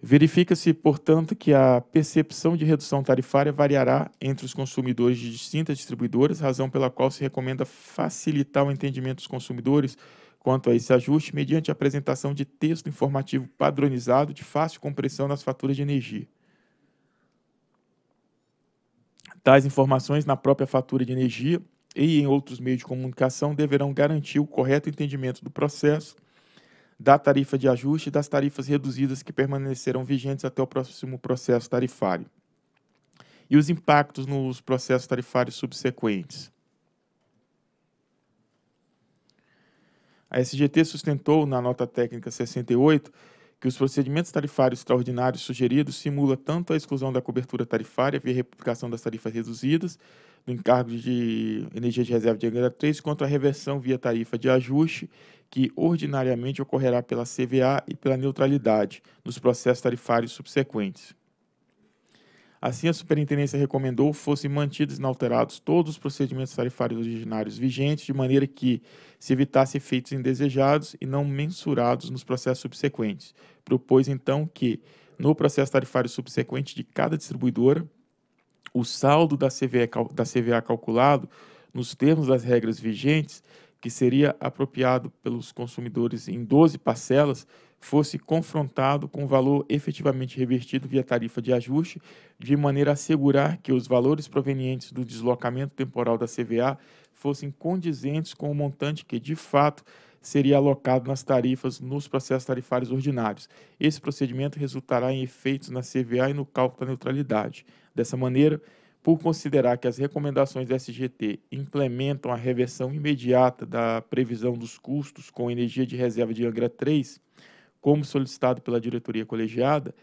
Verifica-se, portanto, que a percepção de redução tarifária variará entre os consumidores de distintas distribuidoras, razão pela qual se recomenda facilitar o entendimento dos consumidores quanto a esse ajuste mediante a apresentação de texto informativo padronizado de fácil compreensão nas faturas de energia. Tais informações na própria fatura de energia e em outros meios de comunicação deverão garantir o correto entendimento do processo da tarifa de ajuste e das tarifas reduzidas que permanecerão vigentes até o próximo processo tarifário. E os impactos nos processos tarifários subsequentes. A SGT sustentou na nota técnica 68 que os procedimentos tarifários extraordinários sugeridos simulam tanto a exclusão da cobertura tarifária via replicação das tarifas reduzidas encargo de energia de reserva de regra 3 contra a reversão via tarifa de ajuste, que ordinariamente ocorrerá pela CVA e pela neutralidade nos processos tarifários subsequentes. Assim, a superintendência recomendou fossem mantidos inalterados todos os procedimentos tarifários originários vigentes, de maneira que se evitasse efeitos indesejados e não mensurados nos processos subsequentes. Propôs, então, que no processo tarifário subsequente de cada distribuidora, o saldo da CVA, da CVA calculado nos termos das regras vigentes, que seria apropriado pelos consumidores em 12 parcelas, fosse confrontado com o valor efetivamente revertido via tarifa de ajuste, de maneira a assegurar que os valores provenientes do deslocamento temporal da CVA fossem condizentes com o montante que, de fato, seria alocado nas tarifas nos processos tarifários ordinários. Esse procedimento resultará em efeitos na CVA e no cálculo da neutralidade. Dessa maneira, por considerar que as recomendações da SGT implementam a reversão imediata da previsão dos custos com energia de reserva de Angra 3, como solicitado pela diretoria colegiada,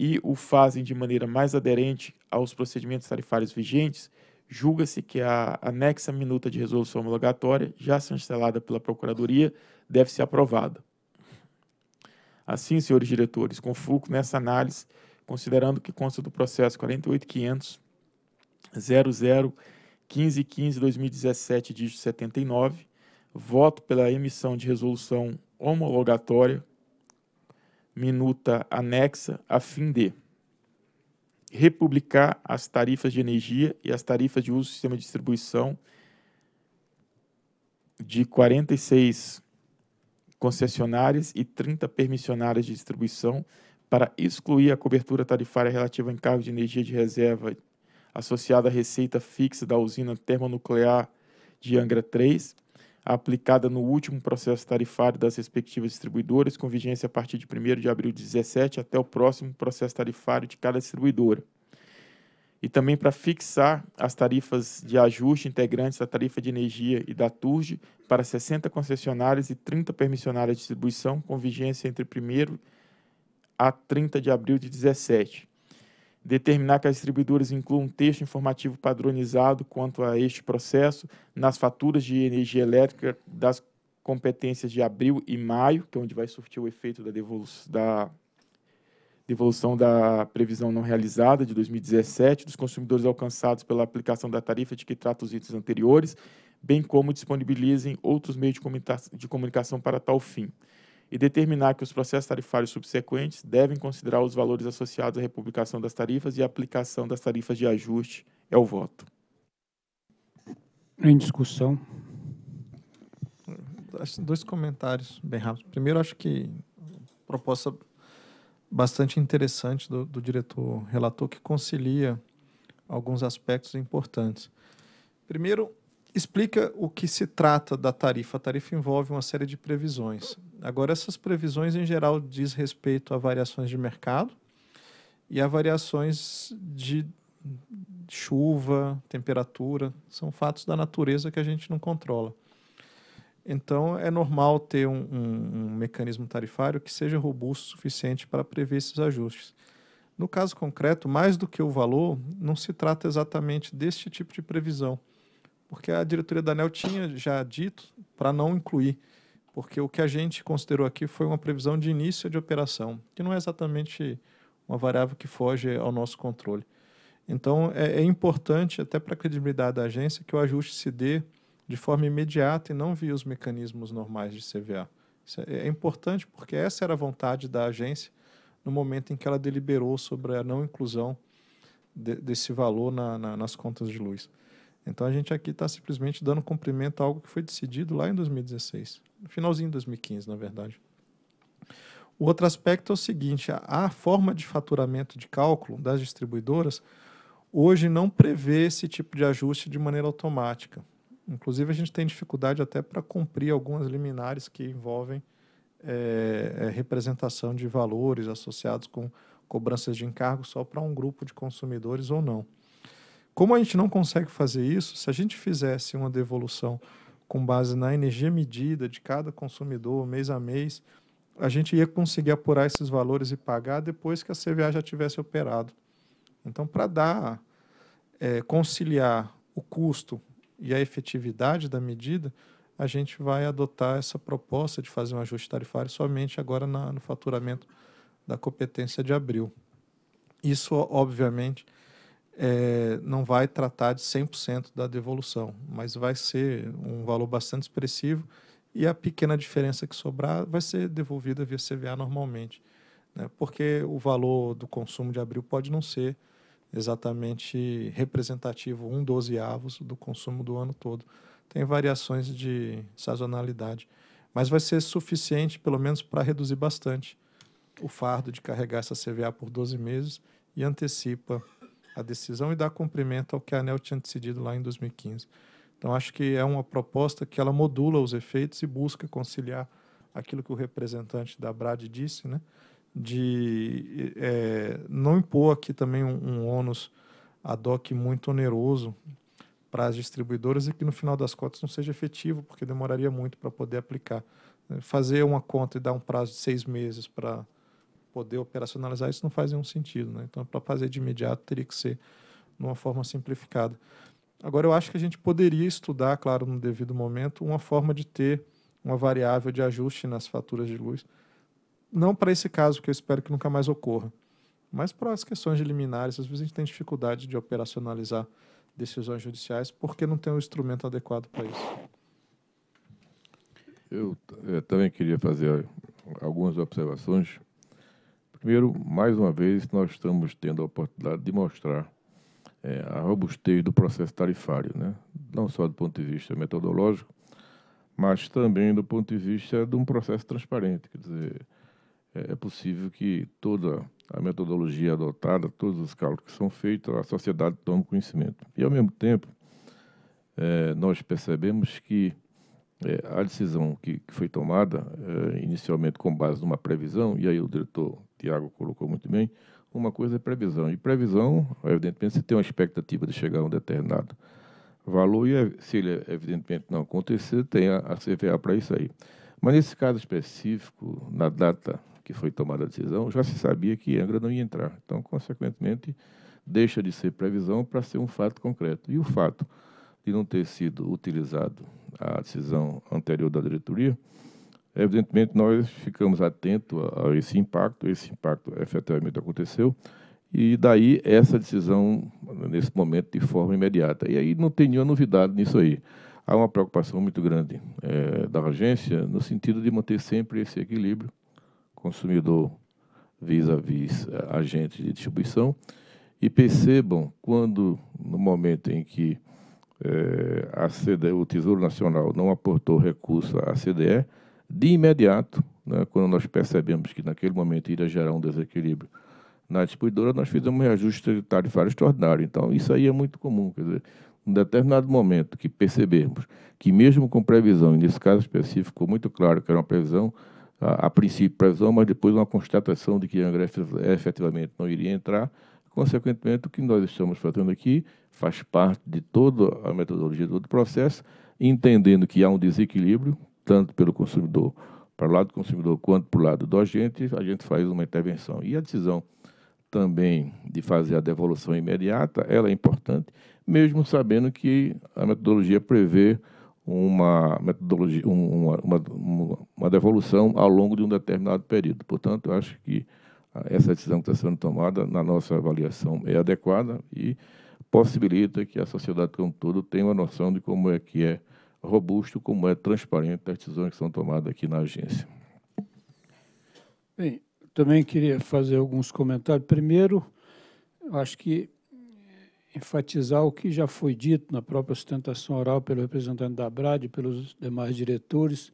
e o fazem de maneira mais aderente aos procedimentos tarifários vigentes, julga-se que a anexa minuta de resolução homologatória, já chancelada pela Procuradoria, deve ser aprovada. Assim, senhores diretores, com confuco nessa análise, considerando que consta do processo 48.500.00.15.15.2017, dígito 79, voto pela emissão de resolução homologatória minuta anexa a fim de republicar as tarifas de energia e as tarifas de uso do sistema de distribuição de 46 concessionárias e 30 permissionárias de distribuição para excluir a cobertura tarifária relativa a encargo de energia de reserva associada à receita fixa da usina termonuclear de Angra 3 aplicada no último processo tarifário das respectivas distribuidoras, com vigência a partir de 1 de abril de 17 até o próximo processo tarifário de cada distribuidora. E também para fixar as tarifas de ajuste integrantes da tarifa de energia e da TURG para 60 concessionárias e 30 permissionárias de distribuição, com vigência entre 1 a 30 de abril de 17 determinar que as distribuidoras incluam um texto informativo padronizado quanto a este processo nas faturas de energia elétrica das competências de abril e maio, que é onde vai surtir o efeito da, da devolução da previsão não realizada de 2017 dos consumidores alcançados pela aplicação da tarifa de que trata os itens anteriores, bem como disponibilizem outros meios de, comunica de comunicação para tal fim e determinar que os processos tarifários subsequentes devem considerar os valores associados à republicação das tarifas e à aplicação das tarifas de ajuste. É o voto. Em discussão. Dois comentários bem rápidos. Primeiro, acho que proposta bastante interessante do, do diretor relator que concilia alguns aspectos importantes. Primeiro, explica o que se trata da tarifa. A tarifa envolve uma série de previsões. Agora, essas previsões, em geral, diz respeito a variações de mercado e a variações de chuva, temperatura, são fatos da natureza que a gente não controla. Então, é normal ter um, um, um mecanismo tarifário que seja robusto o suficiente para prever esses ajustes. No caso concreto, mais do que o valor, não se trata exatamente deste tipo de previsão porque a diretoria da ANEL tinha já dito para não incluir, porque o que a gente considerou aqui foi uma previsão de início de operação, que não é exatamente uma variável que foge ao nosso controle. Então, é, é importante, até para a credibilidade da agência, que o ajuste se dê de forma imediata e não via os mecanismos normais de CVA. Isso é, é importante porque essa era a vontade da agência no momento em que ela deliberou sobre a não inclusão de, desse valor na, na, nas contas de luz. Então a gente aqui está simplesmente dando cumprimento a algo que foi decidido lá em 2016, no finalzinho de 2015, na verdade. O outro aspecto é o seguinte: a forma de faturamento de cálculo das distribuidoras hoje não prevê esse tipo de ajuste de maneira automática. Inclusive, a gente tem dificuldade até para cumprir algumas liminares que envolvem é, é, representação de valores associados com cobranças de encargo só para um grupo de consumidores ou não. Como a gente não consegue fazer isso, se a gente fizesse uma devolução com base na energia medida de cada consumidor mês a mês, a gente ia conseguir apurar esses valores e pagar depois que a CVA já tivesse operado. Então, para dar é, conciliar o custo e a efetividade da medida, a gente vai adotar essa proposta de fazer um ajuste tarifário somente agora na, no faturamento da competência de abril. Isso, obviamente, é, não vai tratar de 100% da devolução, mas vai ser um valor bastante expressivo e a pequena diferença que sobrar vai ser devolvida via CVA normalmente, né? porque o valor do consumo de abril pode não ser exatamente representativo, um dozeavos do consumo do ano todo. Tem variações de sazonalidade, mas vai ser suficiente, pelo menos, para reduzir bastante o fardo de carregar essa CVA por 12 meses e antecipa a decisão e dar cumprimento ao que a ANEL tinha decidido lá em 2015. Então, acho que é uma proposta que ela modula os efeitos e busca conciliar aquilo que o representante da Brad disse, né? de é, não impor aqui também um, um ônus ad hoc muito oneroso para as distribuidoras e que no final das contas não seja efetivo, porque demoraria muito para poder aplicar. Fazer uma conta e dar um prazo de seis meses para poder operacionalizar, isso não faz nenhum sentido. Né? Então, para fazer de imediato, teria que ser de uma forma simplificada. Agora, eu acho que a gente poderia estudar, claro, no devido momento, uma forma de ter uma variável de ajuste nas faturas de luz. Não para esse caso, que eu espero que nunca mais ocorra, mas para as questões de liminares. Às vezes a gente tem dificuldade de operacionalizar decisões judiciais porque não tem o um instrumento adequado para isso. Eu, eu, também queria fazer algumas observações Primeiro, mais uma vez, nós estamos tendo a oportunidade de mostrar é, a robustez do processo tarifário, né? não só do ponto de vista metodológico, mas também do ponto de vista de um processo transparente. Quer dizer, é, é possível que toda a metodologia adotada, todos os cálculos que são feitos, a sociedade tome conhecimento. E, ao mesmo tempo, é, nós percebemos que é, a decisão que, que foi tomada, é, inicialmente com base numa previsão, e aí o diretor Tiago colocou muito bem, uma coisa é previsão. E previsão, evidentemente, você tem uma expectativa de chegar a um determinado valor, e é, se ele, evidentemente, não acontecer, tem a, a CVA para isso aí. Mas nesse caso específico, na data que foi tomada a decisão, já se sabia que Angra não ia entrar. Então, consequentemente, deixa de ser previsão para ser um fato concreto. E o fato de não ter sido utilizado a decisão anterior da diretoria, evidentemente nós ficamos atentos a, a esse impacto, esse impacto efetivamente aconteceu, e daí essa decisão nesse momento de forma imediata. E aí não tem nenhuma novidade nisso aí. Há uma preocupação muito grande é, da agência no sentido de manter sempre esse equilíbrio consumidor vis-à-vis -vis, eh, agente de distribuição. E percebam quando, no momento em que é, a o Tesouro Nacional não aportou recurso à CDE, de imediato, né, quando nós percebemos que naquele momento iria gerar um desequilíbrio na distribuidora, nós fizemos um reajuste tarifário extraordinário. Então, isso aí é muito comum. Quer dizer, em determinado momento que percebemos que, mesmo com previsão, e nesse caso específico, ficou muito claro que era uma previsão, a, a princípio previsão, mas depois uma constatação de que a Angra efetivamente não iria entrar, consequentemente, o que nós estamos fazendo aqui faz parte de toda a metodologia do processo, entendendo que há um desequilíbrio, tanto pelo consumidor, para o lado do consumidor, quanto para o lado do agente, a gente faz uma intervenção. E a decisão também de fazer a devolução imediata, ela é importante, mesmo sabendo que a metodologia prevê uma metodologia, uma, uma, uma devolução ao longo de um determinado período. Portanto, acho que essa decisão que está sendo tomada, na nossa avaliação, é adequada e possibilita que a sociedade como um todo tenha uma noção de como é que é robusto, como é transparente as decisões que são tomadas aqui na agência. Bem, também queria fazer alguns comentários. Primeiro, acho que enfatizar o que já foi dito na própria sustentação oral pelo representante da Abrad e pelos demais diretores,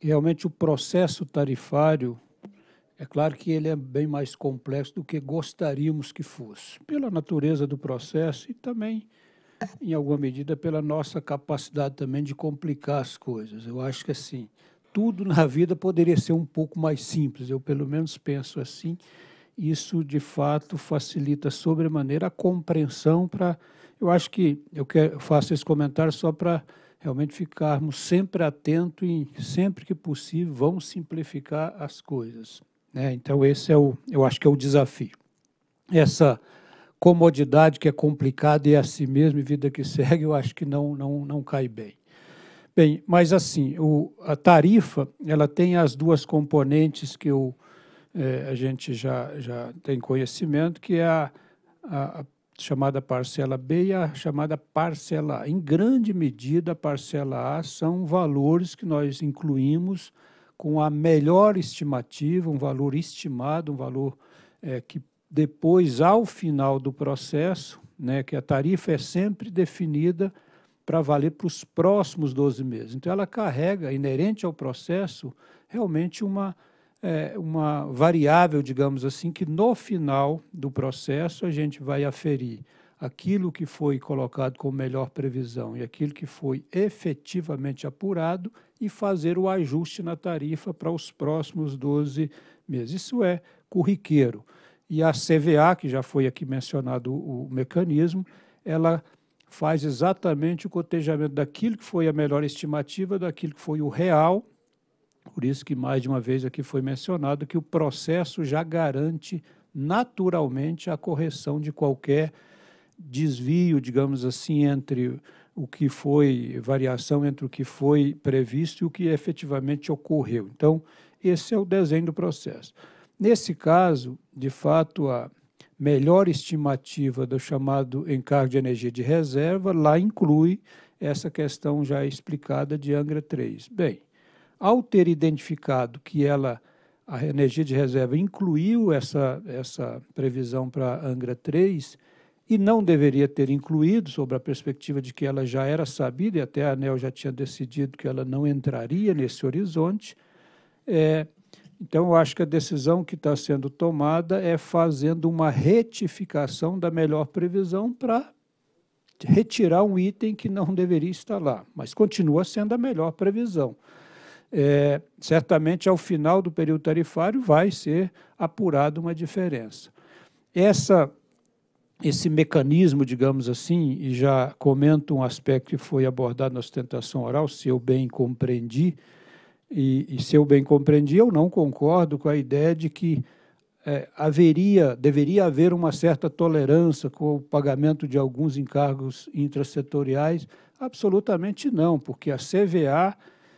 realmente o processo tarifário é claro que ele é bem mais complexo do que gostaríamos que fosse, pela natureza do processo e também, em alguma medida, pela nossa capacidade também de complicar as coisas. Eu acho que assim, tudo na vida poderia ser um pouco mais simples, eu pelo menos penso assim. Isso de fato facilita sobremaneira a compreensão para. Eu acho que eu, faço esse comentário só para realmente ficarmos sempre atentos e, sempre que possível, vamos simplificar as coisas. Né? Então, esse é o, eu acho que é o desafio. Essa comodidade que é complicada e é assim mesmo, e vida que segue, eu acho que não, não, não cai bem. Bem, mas assim, o, a tarifa, ela tem as duas componentes que eu, eh, a gente já, já tem conhecimento, que é a, a, a chamada parcela B e a chamada parcela A. Em grande medida, a parcela A são valores que nós incluímos com a melhor estimativa, um valor estimado, um valor é, que depois, ao final do processo, né, que a tarifa é sempre definida para valer para os próximos 12 meses. Então, ela carrega, inerente ao processo, realmente uma, é, uma variável, digamos assim, que no final do processo a gente vai aferir aquilo que foi colocado com melhor previsão e aquilo que foi efetivamente apurado e fazer o ajuste na tarifa para os próximos 12 meses. Isso é curriqueiro. E a CVA, que já foi aqui mencionado o mecanismo, ela faz exatamente o cotejamento daquilo que foi a melhor estimativa, daquilo que foi o real. Por isso que mais de uma vez aqui foi mencionado que o processo já garante naturalmente a correção de qualquer desvio, digamos assim, entre o que foi variação entre o que foi previsto e o que efetivamente ocorreu. Então, esse é o desenho do processo. Nesse caso, de fato, a melhor estimativa do chamado encargo de energia de reserva lá inclui essa questão já explicada de Angra 3. Bem, ao ter identificado que ela a energia de reserva incluiu essa, essa previsão para Angra 3, e não deveria ter incluído, sobre a perspectiva de que ela já era sabida, e até a ANEL já tinha decidido que ela não entraria nesse horizonte. É, então, eu acho que a decisão que está sendo tomada é fazendo uma retificação da melhor previsão para retirar um item que não deveria estar lá, mas continua sendo a melhor previsão. É, certamente, ao final do período tarifário, vai ser apurada uma diferença. Essa esse mecanismo, digamos assim, e já comento um aspecto que foi abordado na sustentação oral, se eu bem compreendi, e, e se eu bem compreendi, eu não concordo com a ideia de que é, haveria, deveria haver uma certa tolerância com o pagamento de alguns encargos intrasetoriais? Absolutamente não, porque a CVA,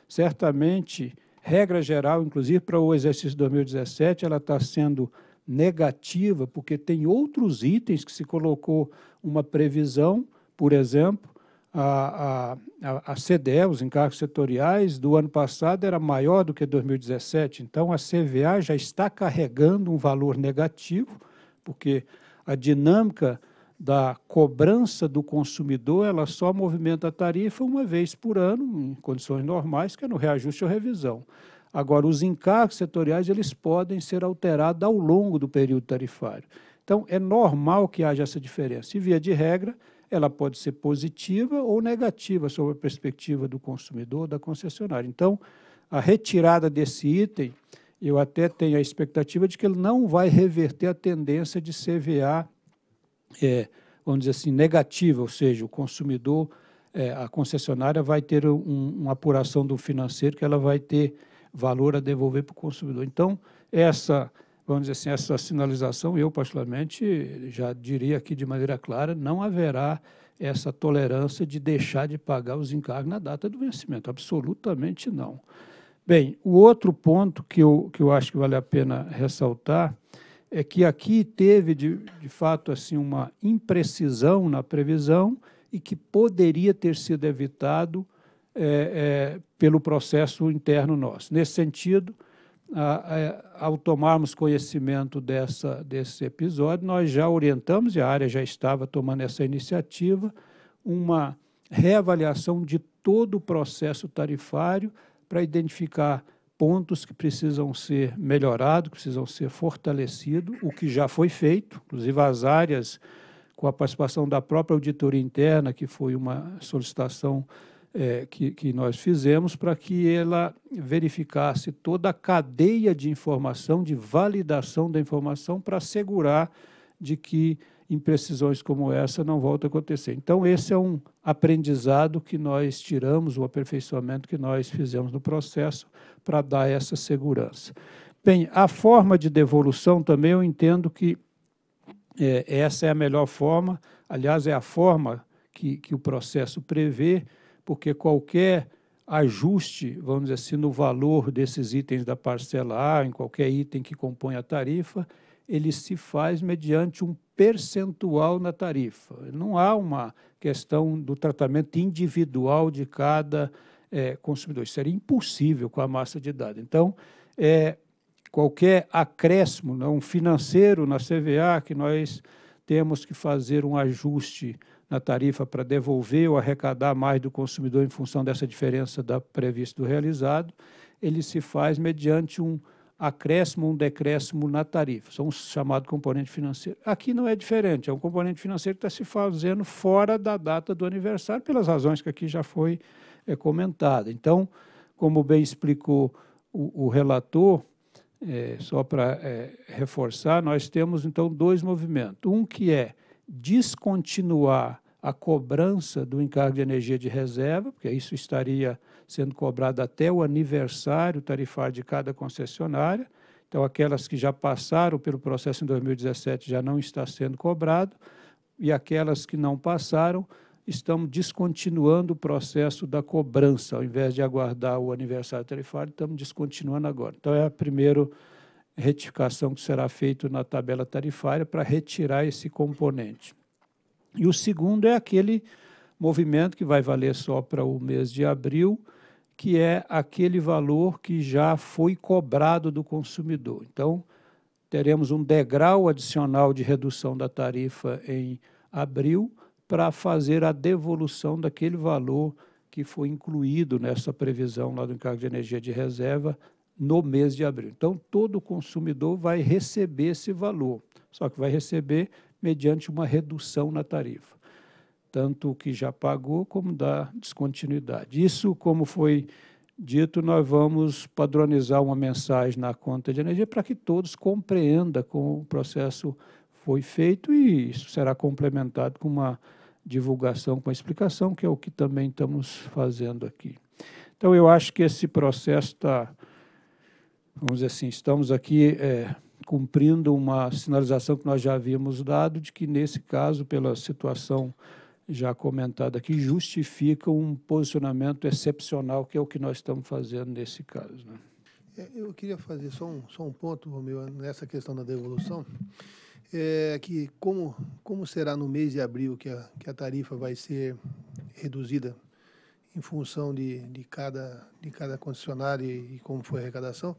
certamente, regra geral, inclusive para o exercício 2017, ela está sendo negativa, porque tem outros itens que se colocou uma previsão, por exemplo, a, a, a CDE, os encargos setoriais, do ano passado era maior do que 2017, então a CVA já está carregando um valor negativo, porque a dinâmica da cobrança do consumidor, ela só movimenta a tarifa uma vez por ano, em condições normais, que é no reajuste ou revisão. Agora, os encargos setoriais eles podem ser alterados ao longo do período tarifário. Então, é normal que haja essa diferença. E, via de regra, ela pode ser positiva ou negativa sob a perspectiva do consumidor ou da concessionária. Então, a retirada desse item, eu até tenho a expectativa de que ele não vai reverter a tendência de CVA, é, vamos dizer assim, negativa, ou seja, o consumidor, é, a concessionária vai ter um, uma apuração do financeiro que ela vai ter valor a devolver para o consumidor. Então, essa, vamos dizer assim, essa sinalização, eu particularmente já diria aqui de maneira clara, não haverá essa tolerância de deixar de pagar os encargos na data do vencimento, absolutamente não. Bem, o outro ponto que eu, que eu acho que vale a pena ressaltar é que aqui teve, de, de fato, assim, uma imprecisão na previsão e que poderia ter sido evitado é, é, pelo processo interno nosso. Nesse sentido, a, a, é, ao tomarmos conhecimento dessa, desse episódio, nós já orientamos, e a área já estava tomando essa iniciativa, uma reavaliação de todo o processo tarifário para identificar pontos que precisam ser melhorados, precisam ser fortalecidos, o que já foi feito, inclusive as áreas com a participação da própria auditoria interna, que foi uma solicitação é, que, que nós fizemos para que ela verificasse toda a cadeia de informação, de validação da informação, para assegurar de que imprecisões como essa não voltem a acontecer. Então, esse é um aprendizado que nós tiramos, o um aperfeiçoamento que nós fizemos no processo para dar essa segurança. Bem, a forma de devolução também eu entendo que é, essa é a melhor forma, aliás, é a forma que, que o processo prevê, porque qualquer ajuste, vamos dizer assim, no valor desses itens da parcela A, em qualquer item que compõe a tarifa, ele se faz mediante um percentual na tarifa. Não há uma questão do tratamento individual de cada é, consumidor. Isso seria impossível com a massa de dados. Então, é, qualquer acréscimo não, né, financeiro na CVA que nós temos que fazer um ajuste na tarifa para devolver ou arrecadar mais do consumidor em função dessa diferença da prevista do realizado, ele se faz mediante um acréscimo, um decréscimo na tarifa. São um chamado componente financeiro. Aqui não é diferente, é um componente financeiro que está se fazendo fora da data do aniversário, pelas razões que aqui já foi é, comentada. Então, como bem explicou o, o relator, é, só para é, reforçar, nós temos então dois movimentos. Um que é descontinuar a cobrança do encargo de energia de reserva, porque isso estaria sendo cobrado até o aniversário tarifário de cada concessionária. Então, aquelas que já passaram pelo processo em 2017 já não está sendo cobrado, e aquelas que não passaram, estamos descontinuando o processo da cobrança. Ao invés de aguardar o aniversário tarifário, estamos descontinuando agora. Então, é o primeiro retificação que será feita na tabela tarifária para retirar esse componente. E o segundo é aquele movimento que vai valer só para o mês de abril, que é aquele valor que já foi cobrado do consumidor. Então, teremos um degrau adicional de redução da tarifa em abril para fazer a devolução daquele valor que foi incluído nessa previsão lá do encargo de energia de reserva no mês de abril. Então, todo consumidor vai receber esse valor, só que vai receber mediante uma redução na tarifa, tanto o que já pagou como da descontinuidade. Isso, como foi dito, nós vamos padronizar uma mensagem na conta de energia para que todos compreendam como o processo foi feito e isso será complementado com uma divulgação, com a explicação, que é o que também estamos fazendo aqui. Então, eu acho que esse processo está vamos dizer assim, estamos aqui é, cumprindo uma sinalização que nós já havíamos dado de que, nesse caso, pela situação já comentada aqui, justifica um posicionamento excepcional, que é o que nós estamos fazendo nesse caso. Né? É, eu queria fazer só um, só um ponto, Romeu, nessa questão da devolução, é que como, como será no mês de abril que a, que a tarifa vai ser reduzida em função de, de, cada, de cada concessionário e, e como foi a arrecadação,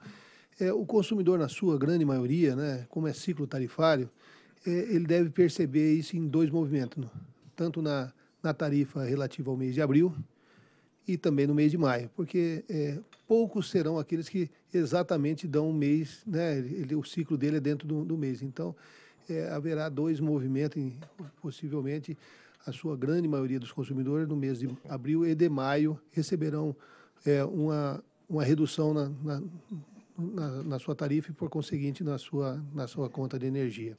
é, o consumidor, na sua grande maioria, né, como é ciclo tarifário, é, ele deve perceber isso em dois movimentos, tanto na, na tarifa relativa ao mês de abril e também no mês de maio, porque é, poucos serão aqueles que exatamente dão um mês, né, ele, o ciclo dele é dentro do, do mês. Então, é, haverá dois movimentos, possivelmente, a sua grande maioria dos consumidores, no mês de abril e de maio, receberão é, uma, uma redução na, na, na, na sua tarifa e, por conseguinte, na sua, na sua conta de energia.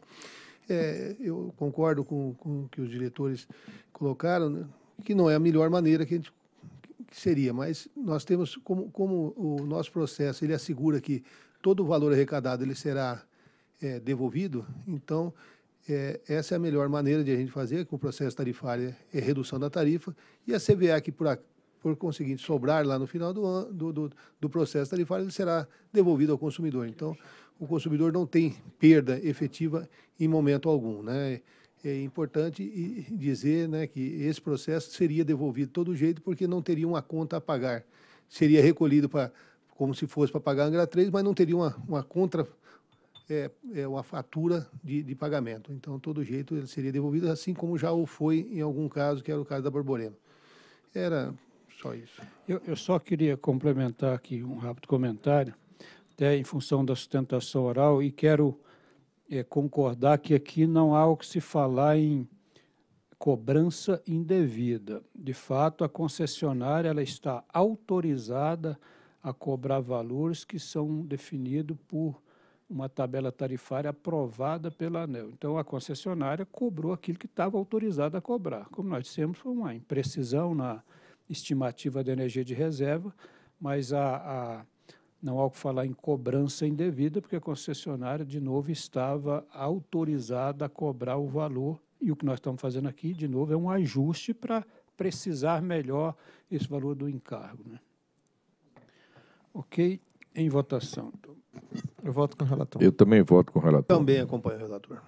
É, eu concordo com, com o que os diretores colocaram, né, que não é a melhor maneira que a gente que seria, mas nós temos, como, como o nosso processo, ele assegura que todo o valor arrecadado ele será é, devolvido, então é, essa é a melhor maneira de a gente fazer com o processo tarifário, é redução da tarifa, e a CVA que por, a, por conseguinte, sobrar lá no final do, ano, do, do, do, processo tarifário, ele será devolvido ao consumidor. Então, o consumidor não tem perda efetiva em momento algum. Né? É importante dizer né, que esse processo seria devolvido de todo jeito, porque não teria uma conta a pagar. Seria recolhido para como se fosse para pagar a Angra 3, mas não teria uma, uma contra é, é uma fatura de, de, pagamento. Então, todo jeito ele seria devolvido, assim como já o foi em algum caso, que era o caso da Borborema. Era só isso. Eu, eu só queria complementar aqui um rápido comentário, até em função da sustentação oral, e quero é, concordar que aqui não há o que se falar em cobrança indevida. De fato, a concessionária ela está autorizada a cobrar valores que são definidos por uma tabela tarifária aprovada pela ANEL. Então, a concessionária cobrou aquilo que estava autorizada a cobrar. Como nós dissemos, foi uma imprecisão na estimativa da energia de reserva, mas a, a não há o que falar em cobrança indevida, porque a concessionária, de novo, estava autorizada a cobrar o valor. E o que nós estamos fazendo aqui, de novo, é um ajuste para precisar melhor esse valor do encargo. Né? Ok? Em votação. Então. Eu voto com o relator. Eu também voto com o relator. Também acompanho o relator.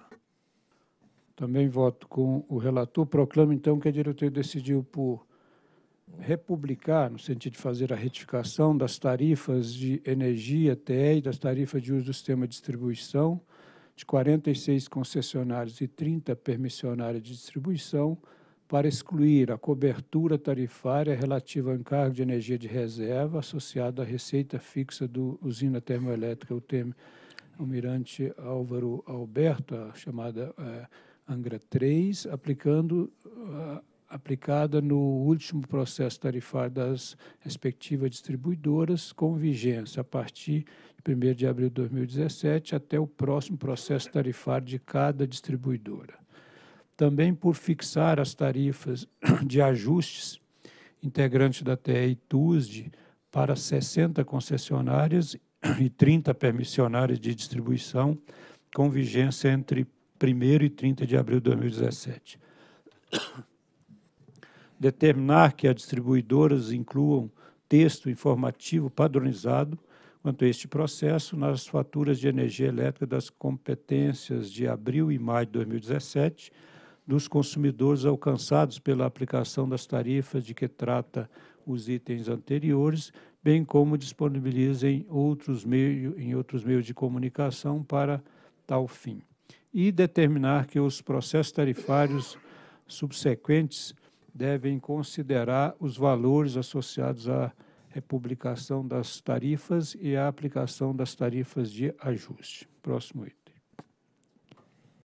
Também voto com o relator. Proclamo, então, que a diretoria decidiu por republicar, no sentido de fazer a retificação das tarifas de energia TE e das tarifas de uso do sistema de distribuição, de 46 concessionários e 30 permissionários de distribuição, para excluir a cobertura tarifária relativa ao encargo de energia de reserva associado à receita fixa do usina termoelétrica UTM Almirante Álvaro Alberto, chamada é, Angra 3, aplicando ah, aplicada no último processo tarifário das respectivas distribuidoras, com vigência a partir de 1 de abril de 2017 até o próximo processo tarifário de cada distribuidora. Também por fixar as tarifas (coughs) de ajustes integrantes da TEI TUSD para 60 concessionárias e 30 permissionárias de distribuição, com vigência entre 1 e 30 de abril de 2017 determinar que as distribuidoras incluam texto informativo padronizado quanto a este processo nas faturas de energia elétrica das competências de abril e maio de 2017 dos consumidores alcançados pela aplicação das tarifas de que trata os itens anteriores, bem como disponibilizem outros meio, em outros meios de comunicação para tal fim. E determinar que os processos tarifários subsequentes devem considerar os valores associados à republicação das tarifas e à aplicação das tarifas de ajuste. Próximo item.